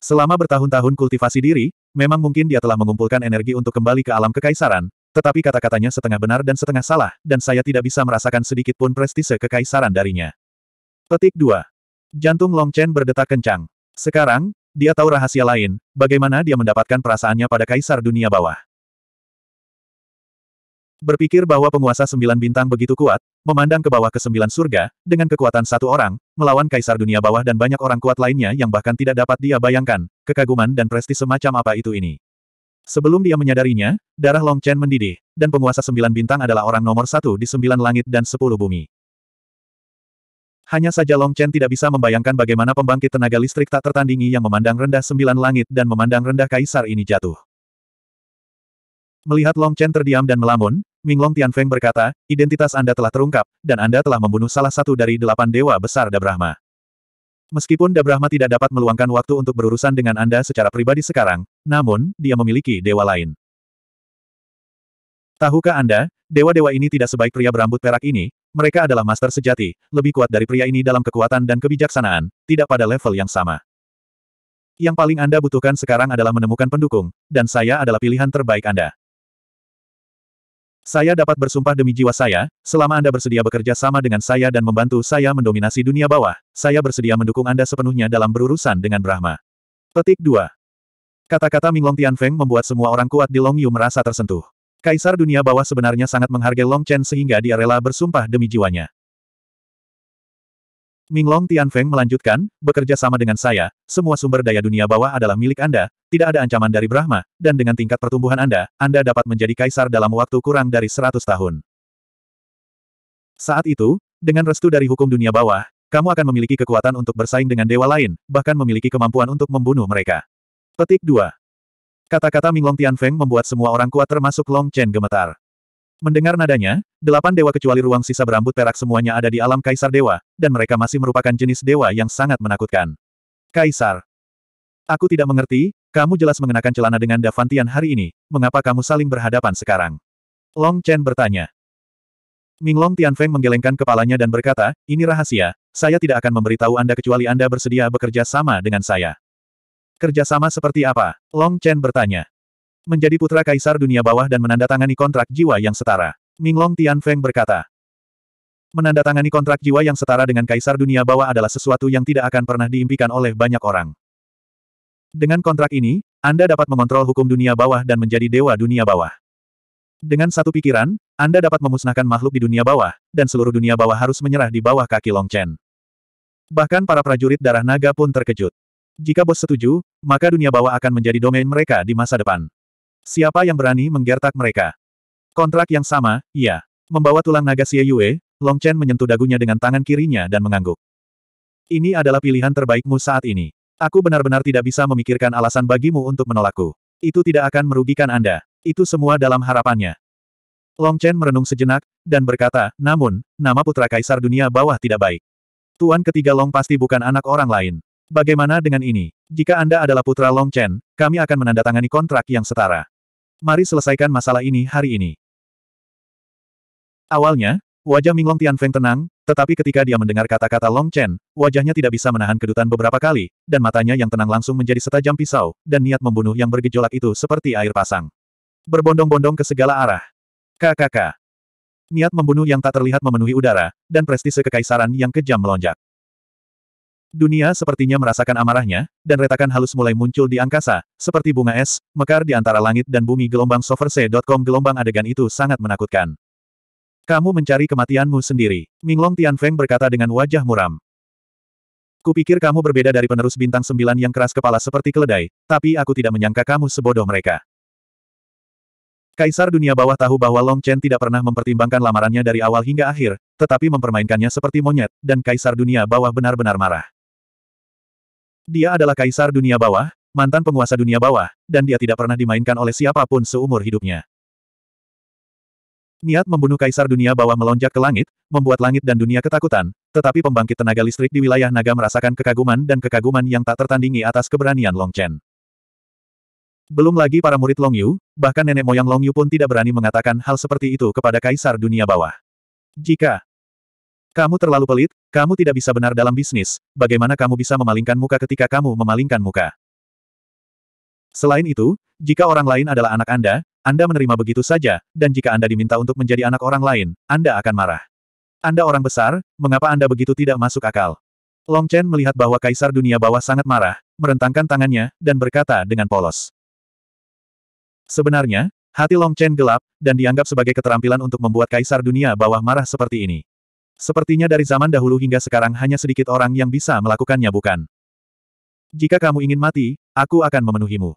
Selama bertahun-tahun kultivasi diri, memang mungkin dia telah mengumpulkan energi untuk kembali ke alam kekaisaran, tetapi kata-katanya setengah benar dan setengah salah, dan saya tidak bisa merasakan sedikit pun prestise kekaisaran darinya. Petik 2. Jantung Long Chen berdetak kencang. Sekarang, dia tahu rahasia lain, bagaimana dia mendapatkan perasaannya pada kaisar dunia bawah. Berpikir bahwa penguasa sembilan bintang begitu kuat, memandang ke bawah ke sembilan surga, dengan kekuatan satu orang, melawan kaisar dunia bawah dan banyak orang kuat lainnya yang bahkan tidak dapat dia bayangkan, kekaguman dan prestis semacam apa itu ini. Sebelum dia menyadarinya, darah Long Chen mendidih, dan penguasa sembilan bintang adalah orang nomor satu di sembilan langit dan sepuluh bumi. Hanya saja Long Chen tidak bisa membayangkan bagaimana pembangkit tenaga listrik tak tertandingi yang memandang rendah sembilan langit dan memandang rendah kaisar ini jatuh. Melihat Long Chen terdiam dan melamun, Ming Long Tian Feng berkata, identitas Anda telah terungkap, dan Anda telah membunuh salah satu dari delapan dewa besar Dabrahma. Meskipun Dabrahma tidak dapat meluangkan waktu untuk berurusan dengan Anda secara pribadi sekarang, namun, dia memiliki dewa lain. Tahukah Anda, Dewa-dewa ini tidak sebaik pria berambut perak ini, mereka adalah master sejati, lebih kuat dari pria ini dalam kekuatan dan kebijaksanaan, tidak pada level yang sama. Yang paling Anda butuhkan sekarang adalah menemukan pendukung, dan saya adalah pilihan terbaik Anda. Saya dapat bersumpah demi jiwa saya, selama Anda bersedia bekerja sama dengan saya dan membantu saya mendominasi dunia bawah, saya bersedia mendukung Anda sepenuhnya dalam berurusan dengan Brahma. Petik 2. Kata-kata Minglong Tianfeng membuat semua orang kuat di Long Yu merasa tersentuh. Kaisar dunia bawah sebenarnya sangat menghargai Long Chen sehingga dia rela bersumpah demi jiwanya. Minglong Tianfeng melanjutkan, bekerja sama dengan saya, semua sumber daya dunia bawah adalah milik Anda, tidak ada ancaman dari Brahma, dan dengan tingkat pertumbuhan Anda, Anda dapat menjadi kaisar dalam waktu kurang dari 100 tahun. Saat itu, dengan restu dari hukum dunia bawah, kamu akan memiliki kekuatan untuk bersaing dengan dewa lain, bahkan memiliki kemampuan untuk membunuh mereka. Petik 2. Kata-kata Minglong Tianfeng membuat semua orang kuat termasuk Long Chen gemetar. Mendengar nadanya, delapan dewa kecuali ruang sisa berambut perak semuanya ada di alam kaisar dewa, dan mereka masih merupakan jenis dewa yang sangat menakutkan. Kaisar. Aku tidak mengerti, kamu jelas mengenakan celana dengan Davantian hari ini, mengapa kamu saling berhadapan sekarang? Long Chen bertanya. Minglong Tianfeng menggelengkan kepalanya dan berkata, ini rahasia, saya tidak akan memberitahu Anda kecuali Anda bersedia bekerja sama dengan saya. Kerjasama seperti apa? Long Chen bertanya. Menjadi putra kaisar dunia bawah dan menandatangani kontrak jiwa yang setara. Ming Long Tian Feng berkata. Menandatangani kontrak jiwa yang setara dengan kaisar dunia bawah adalah sesuatu yang tidak akan pernah diimpikan oleh banyak orang. Dengan kontrak ini, Anda dapat mengontrol hukum dunia bawah dan menjadi dewa dunia bawah. Dengan satu pikiran, Anda dapat memusnahkan makhluk di dunia bawah, dan seluruh dunia bawah harus menyerah di bawah kaki Long Chen. Bahkan para prajurit darah naga pun terkejut. Jika bos setuju, maka dunia bawah akan menjadi domain mereka di masa depan. Siapa yang berani menggertak mereka? Kontrak yang sama, iya. Membawa tulang naga Xie Yue, Long Chen menyentuh dagunya dengan tangan kirinya dan mengangguk. Ini adalah pilihan terbaikmu saat ini. Aku benar-benar tidak bisa memikirkan alasan bagimu untuk menolakku. Itu tidak akan merugikan Anda. Itu semua dalam harapannya. Long Chen merenung sejenak, dan berkata, namun, nama putra kaisar dunia bawah tidak baik. Tuan ketiga Long pasti bukan anak orang lain. Bagaimana dengan ini? Jika Anda adalah putra Long Chen, kami akan menandatangani kontrak yang setara. Mari selesaikan masalah ini hari ini. Awalnya, wajah Ming Minglong Tianfeng tenang, tetapi ketika dia mendengar kata-kata Long Chen, wajahnya tidak bisa menahan kedutan beberapa kali, dan matanya yang tenang langsung menjadi setajam pisau, dan niat membunuh yang bergejolak itu seperti air pasang. Berbondong-bondong ke segala arah. KKK. Niat membunuh yang tak terlihat memenuhi udara, dan prestise kekaisaran yang kejam melonjak. Dunia sepertinya merasakan amarahnya, dan retakan halus mulai muncul di angkasa, seperti bunga es, mekar di antara langit dan bumi gelombang soverse.com gelombang adegan itu sangat menakutkan. Kamu mencari kematianmu sendiri, Minglong Tianfeng berkata dengan wajah muram. Kupikir kamu berbeda dari penerus bintang sembilan yang keras kepala seperti keledai, tapi aku tidak menyangka kamu sebodoh mereka. Kaisar dunia bawah tahu bahwa Long Chen tidak pernah mempertimbangkan lamarannya dari awal hingga akhir, tetapi mempermainkannya seperti monyet, dan kaisar dunia bawah benar-benar marah. Dia adalah kaisar dunia bawah, mantan penguasa dunia bawah, dan dia tidak pernah dimainkan oleh siapapun seumur hidupnya. Niat membunuh kaisar dunia bawah melonjak ke langit, membuat langit dan dunia ketakutan, tetapi pembangkit tenaga listrik di wilayah naga merasakan kekaguman dan kekaguman yang tak tertandingi atas keberanian Long Chen. Belum lagi para murid Long Yu, bahkan nenek moyang Long Yu pun tidak berani mengatakan hal seperti itu kepada kaisar dunia bawah. Jika kamu terlalu pelit, kamu tidak bisa benar dalam bisnis, bagaimana kamu bisa memalingkan muka ketika kamu memalingkan muka? Selain itu, jika orang lain adalah anak Anda, Anda menerima begitu saja, dan jika Anda diminta untuk menjadi anak orang lain, Anda akan marah. Anda orang besar, mengapa Anda begitu tidak masuk akal? Long Chen melihat bahwa Kaisar Dunia Bawah sangat marah, merentangkan tangannya, dan berkata dengan polos. Sebenarnya, hati Long Chen gelap, dan dianggap sebagai keterampilan untuk membuat Kaisar Dunia Bawah marah seperti ini. Sepertinya dari zaman dahulu hingga sekarang hanya sedikit orang yang bisa melakukannya bukan? Jika kamu ingin mati, aku akan memenuhimu.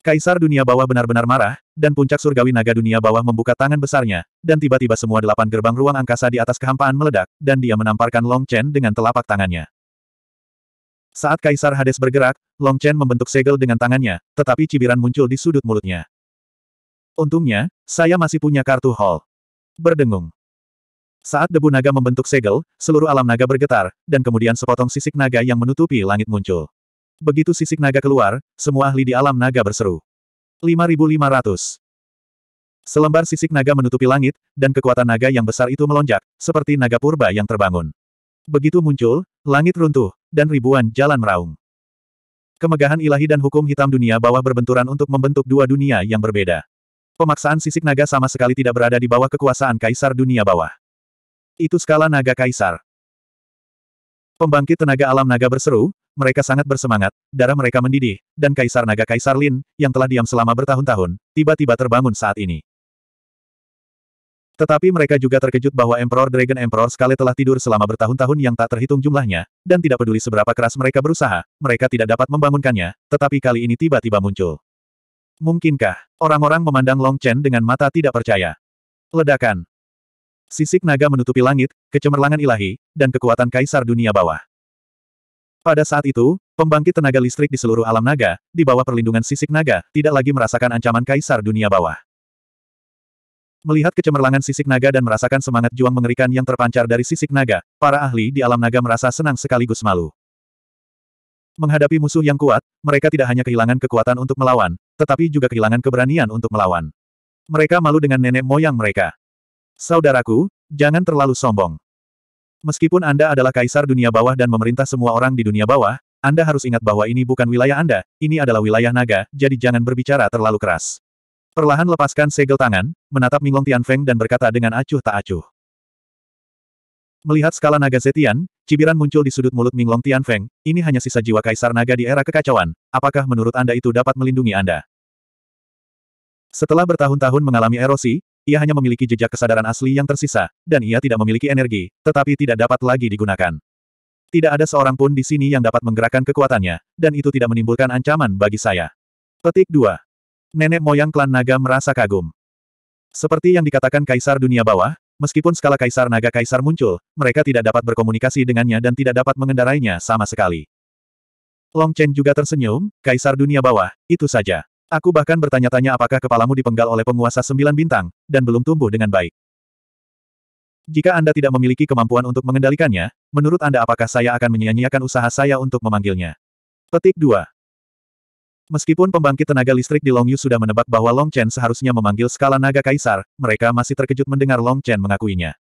Kaisar dunia bawah benar-benar marah, dan puncak surgawi naga dunia bawah membuka tangan besarnya, dan tiba-tiba semua delapan gerbang ruang angkasa di atas kehampaan meledak, dan dia menamparkan Long Chen dengan telapak tangannya. Saat Kaisar Hades bergerak, Long Chen membentuk segel dengan tangannya, tetapi cibiran muncul di sudut mulutnya. Untungnya, saya masih punya kartu hall. Berdengung. Saat debu naga membentuk segel, seluruh alam naga bergetar, dan kemudian sepotong sisik naga yang menutupi langit muncul. Begitu sisik naga keluar, semua ahli di alam naga berseru. 5500 Selembar sisik naga menutupi langit, dan kekuatan naga yang besar itu melonjak, seperti naga purba yang terbangun. Begitu muncul, langit runtuh, dan ribuan jalan meraung. Kemegahan ilahi dan hukum hitam dunia bawah berbenturan untuk membentuk dua dunia yang berbeda. Pemaksaan sisik naga sama sekali tidak berada di bawah kekuasaan kaisar dunia bawah. Itu skala naga kaisar. Pembangkit tenaga alam naga berseru, mereka sangat bersemangat, darah mereka mendidih, dan kaisar naga kaisar Lin, yang telah diam selama bertahun-tahun, tiba-tiba terbangun saat ini. Tetapi mereka juga terkejut bahwa Emperor Dragon Emperor Skale telah tidur selama bertahun-tahun yang tak terhitung jumlahnya, dan tidak peduli seberapa keras mereka berusaha, mereka tidak dapat membangunkannya, tetapi kali ini tiba-tiba muncul. Mungkinkah orang-orang memandang Long Chen dengan mata tidak percaya? Ledakan. Sisik naga menutupi langit, kecemerlangan ilahi, dan kekuatan kaisar dunia bawah. Pada saat itu, pembangkit tenaga listrik di seluruh alam naga, di bawah perlindungan sisik naga, tidak lagi merasakan ancaman kaisar dunia bawah. Melihat kecemerlangan sisik naga dan merasakan semangat juang mengerikan yang terpancar dari sisik naga, para ahli di alam naga merasa senang sekaligus malu. Menghadapi musuh yang kuat, mereka tidak hanya kehilangan kekuatan untuk melawan, tetapi juga kehilangan keberanian untuk melawan. Mereka malu dengan nenek moyang mereka. Saudaraku, jangan terlalu sombong. Meskipun Anda adalah kaisar dunia bawah dan memerintah semua orang di dunia bawah, Anda harus ingat bahwa ini bukan wilayah Anda, ini adalah wilayah naga, jadi jangan berbicara terlalu keras. Perlahan lepaskan segel tangan, menatap Minglong Tianfeng dan berkata dengan acuh tak acuh. Melihat skala naga Zetian, cibiran muncul di sudut mulut Minglong Tianfeng, ini hanya sisa jiwa kaisar naga di era kekacauan, apakah menurut Anda itu dapat melindungi Anda? Setelah bertahun-tahun mengalami erosi, ia hanya memiliki jejak kesadaran asli yang tersisa, dan ia tidak memiliki energi, tetapi tidak dapat lagi digunakan. Tidak ada seorang pun di sini yang dapat menggerakkan kekuatannya, dan itu tidak menimbulkan ancaman bagi saya. Petik 2. Nenek moyang klan naga merasa kagum. Seperti yang dikatakan Kaisar Dunia Bawah, meskipun skala Kaisar Naga Kaisar muncul, mereka tidak dapat berkomunikasi dengannya dan tidak dapat mengendarainya sama sekali. Long Chen juga tersenyum, Kaisar Dunia Bawah, itu saja. Aku bahkan bertanya-tanya apakah kepalamu dipenggal oleh penguasa sembilan bintang, dan belum tumbuh dengan baik. Jika Anda tidak memiliki kemampuan untuk mengendalikannya, menurut Anda apakah saya akan menyia-nyiakan usaha saya untuk memanggilnya? Petik 2. Meskipun pembangkit tenaga listrik di Longyu sudah menebak bahwa Long Chen seharusnya memanggil skala naga kaisar, mereka masih terkejut mendengar Long Chen mengakuinya.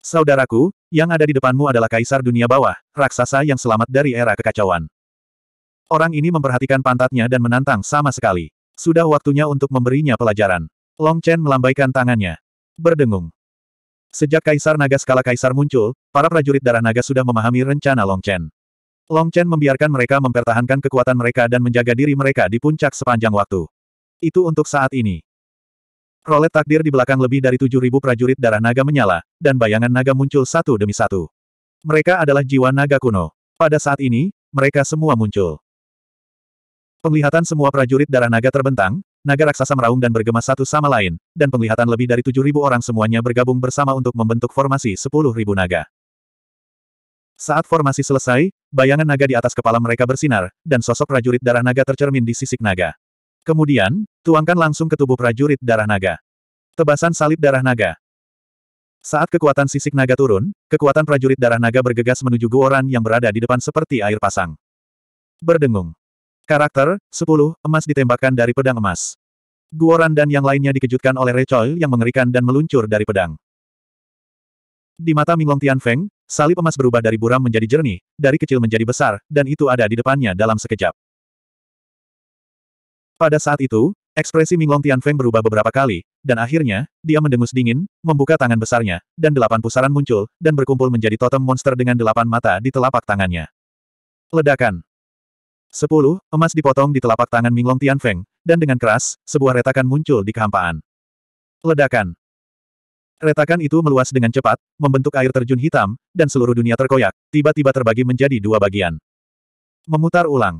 Saudaraku, yang ada di depanmu adalah kaisar dunia bawah, raksasa yang selamat dari era kekacauan. Orang ini memperhatikan pantatnya dan menantang sama sekali. Sudah waktunya untuk memberinya pelajaran. Long Chen melambaikan tangannya. Berdengung. Sejak Kaisar Naga skala Kaisar muncul, para prajurit darah naga sudah memahami rencana Long Chen. Long Chen membiarkan mereka mempertahankan kekuatan mereka dan menjaga diri mereka di puncak sepanjang waktu. Itu untuk saat ini. Rolet takdir di belakang lebih dari 7.000 prajurit darah naga menyala, dan bayangan naga muncul satu demi satu. Mereka adalah jiwa naga kuno. Pada saat ini, mereka semua muncul. Penglihatan semua prajurit darah naga terbentang, naga raksasa meraung dan bergema satu sama lain, dan penglihatan lebih dari 7.000 orang semuanya bergabung bersama untuk membentuk formasi 10.000 naga. Saat formasi selesai, bayangan naga di atas kepala mereka bersinar, dan sosok prajurit darah naga tercermin di sisik naga. Kemudian, tuangkan langsung ke tubuh prajurit darah naga. Tebasan salib darah naga. Saat kekuatan sisik naga turun, kekuatan prajurit darah naga bergegas menuju Guoran yang berada di depan seperti air pasang. Berdengung. Karakter, 10, emas ditembakkan dari pedang emas. Guoran dan yang lainnya dikejutkan oleh recoil yang mengerikan dan meluncur dari pedang. Di mata Minglong Feng, salib emas berubah dari buram menjadi jernih, dari kecil menjadi besar, dan itu ada di depannya dalam sekejap. Pada saat itu, ekspresi Minglong Feng berubah beberapa kali, dan akhirnya, dia mendengus dingin, membuka tangan besarnya, dan delapan pusaran muncul, dan berkumpul menjadi totem monster dengan delapan mata di telapak tangannya. Ledakan Sepuluh, emas dipotong di telapak tangan Minglong Tianfeng, dan dengan keras, sebuah retakan muncul di kehampaan. Ledakan. Retakan itu meluas dengan cepat, membentuk air terjun hitam, dan seluruh dunia terkoyak, tiba-tiba terbagi menjadi dua bagian. Memutar ulang.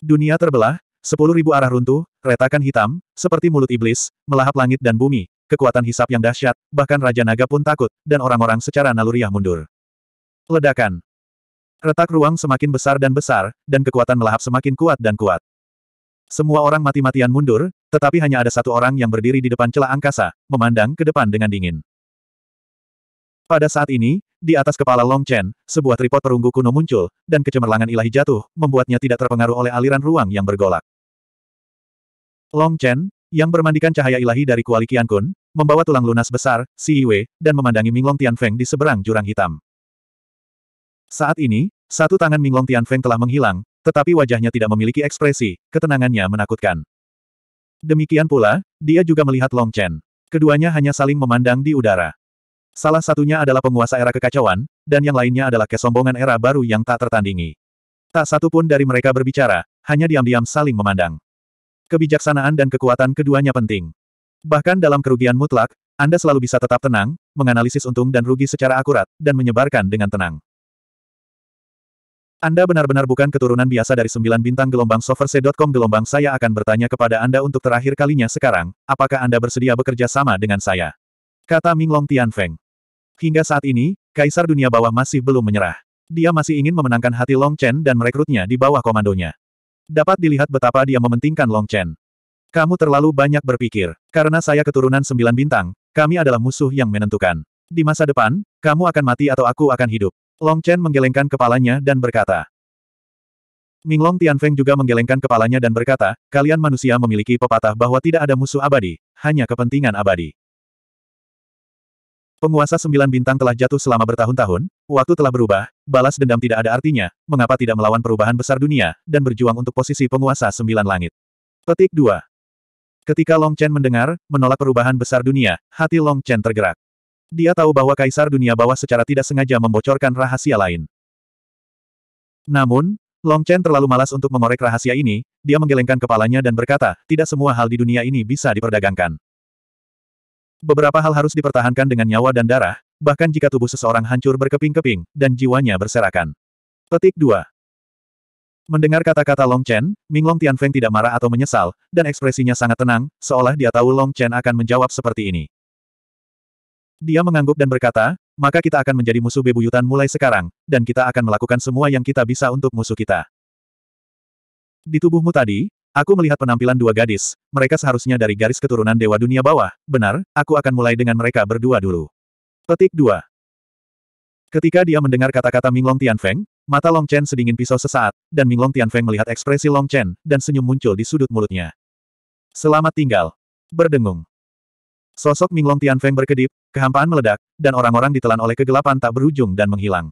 Dunia terbelah, sepuluh ribu arah runtuh, retakan hitam, seperti mulut iblis, melahap langit dan bumi, kekuatan hisap yang dahsyat, bahkan Raja Naga pun takut, dan orang-orang secara naluriah mundur. Ledakan. Retak ruang semakin besar dan besar, dan kekuatan melahap semakin kuat dan kuat. Semua orang mati-matian mundur, tetapi hanya ada satu orang yang berdiri di depan celah angkasa, memandang ke depan dengan dingin. Pada saat ini, di atas kepala Long Chen, sebuah tripod perunggu kuno muncul, dan kecemerlangan ilahi jatuh, membuatnya tidak terpengaruh oleh aliran ruang yang bergolak. Long Chen, yang bermandikan cahaya ilahi dari kuali Qiankun, Kun, membawa tulang lunas besar, Si Yue, dan memandangi Minglong Tianfeng di seberang jurang hitam. Saat ini, satu tangan Minglong Feng telah menghilang, tetapi wajahnya tidak memiliki ekspresi, ketenangannya menakutkan. Demikian pula, dia juga melihat Long Chen. Keduanya hanya saling memandang di udara. Salah satunya adalah penguasa era kekacauan, dan yang lainnya adalah kesombongan era baru yang tak tertandingi. Tak satu pun dari mereka berbicara, hanya diam-diam saling memandang. Kebijaksanaan dan kekuatan keduanya penting. Bahkan dalam kerugian mutlak, Anda selalu bisa tetap tenang, menganalisis untung dan rugi secara akurat, dan menyebarkan dengan tenang. Anda benar-benar bukan keturunan biasa dari sembilan bintang gelombang soverse.com gelombang saya akan bertanya kepada Anda untuk terakhir kalinya sekarang, apakah Anda bersedia bekerja sama dengan saya? Kata Minglong Tianfeng. Hingga saat ini, Kaisar Dunia Bawah masih belum menyerah. Dia masih ingin memenangkan hati Long Chen dan merekrutnya di bawah komandonya. Dapat dilihat betapa dia mementingkan Long Chen. Kamu terlalu banyak berpikir. Karena saya keturunan sembilan bintang, kami adalah musuh yang menentukan. Di masa depan, kamu akan mati atau aku akan hidup. Long Chen menggelengkan kepalanya dan berkata. Minglong Tianfeng juga menggelengkan kepalanya dan berkata, kalian manusia memiliki pepatah bahwa tidak ada musuh abadi, hanya kepentingan abadi. Penguasa sembilan bintang telah jatuh selama bertahun-tahun, waktu telah berubah, balas dendam tidak ada artinya, mengapa tidak melawan perubahan besar dunia, dan berjuang untuk posisi penguasa sembilan langit. Petik 2. Ketika Long Chen mendengar, menolak perubahan besar dunia, hati Long Chen tergerak. Dia tahu bahwa Kaisar Dunia Bawah secara tidak sengaja membocorkan rahasia lain. Namun, Long Chen terlalu malas untuk mengorek rahasia ini, dia menggelengkan kepalanya dan berkata, tidak semua hal di dunia ini bisa diperdagangkan. Beberapa hal harus dipertahankan dengan nyawa dan darah, bahkan jika tubuh seseorang hancur berkeping-keping, dan jiwanya berserakan. Petik 2. Mendengar kata-kata Long Chen, Ming Tian Tianfeng tidak marah atau menyesal, dan ekspresinya sangat tenang, seolah dia tahu Long Chen akan menjawab seperti ini. Dia mengangguk dan berkata, maka kita akan menjadi musuh bebuyutan mulai sekarang, dan kita akan melakukan semua yang kita bisa untuk musuh kita. Di tubuhmu tadi, aku melihat penampilan dua gadis, mereka seharusnya dari garis keturunan Dewa Dunia Bawah, benar, aku akan mulai dengan mereka berdua dulu. Petik 2. Ketika dia mendengar kata-kata Minglong Tianfeng, mata Long Chen sedingin pisau sesaat, dan Minglong Tianfeng melihat ekspresi Long Chen, dan senyum muncul di sudut mulutnya. Selamat tinggal. Berdengung. Sosok Minglong Tianfeng berkedip, kehampaan meledak, dan orang-orang ditelan oleh kegelapan tak berujung dan menghilang.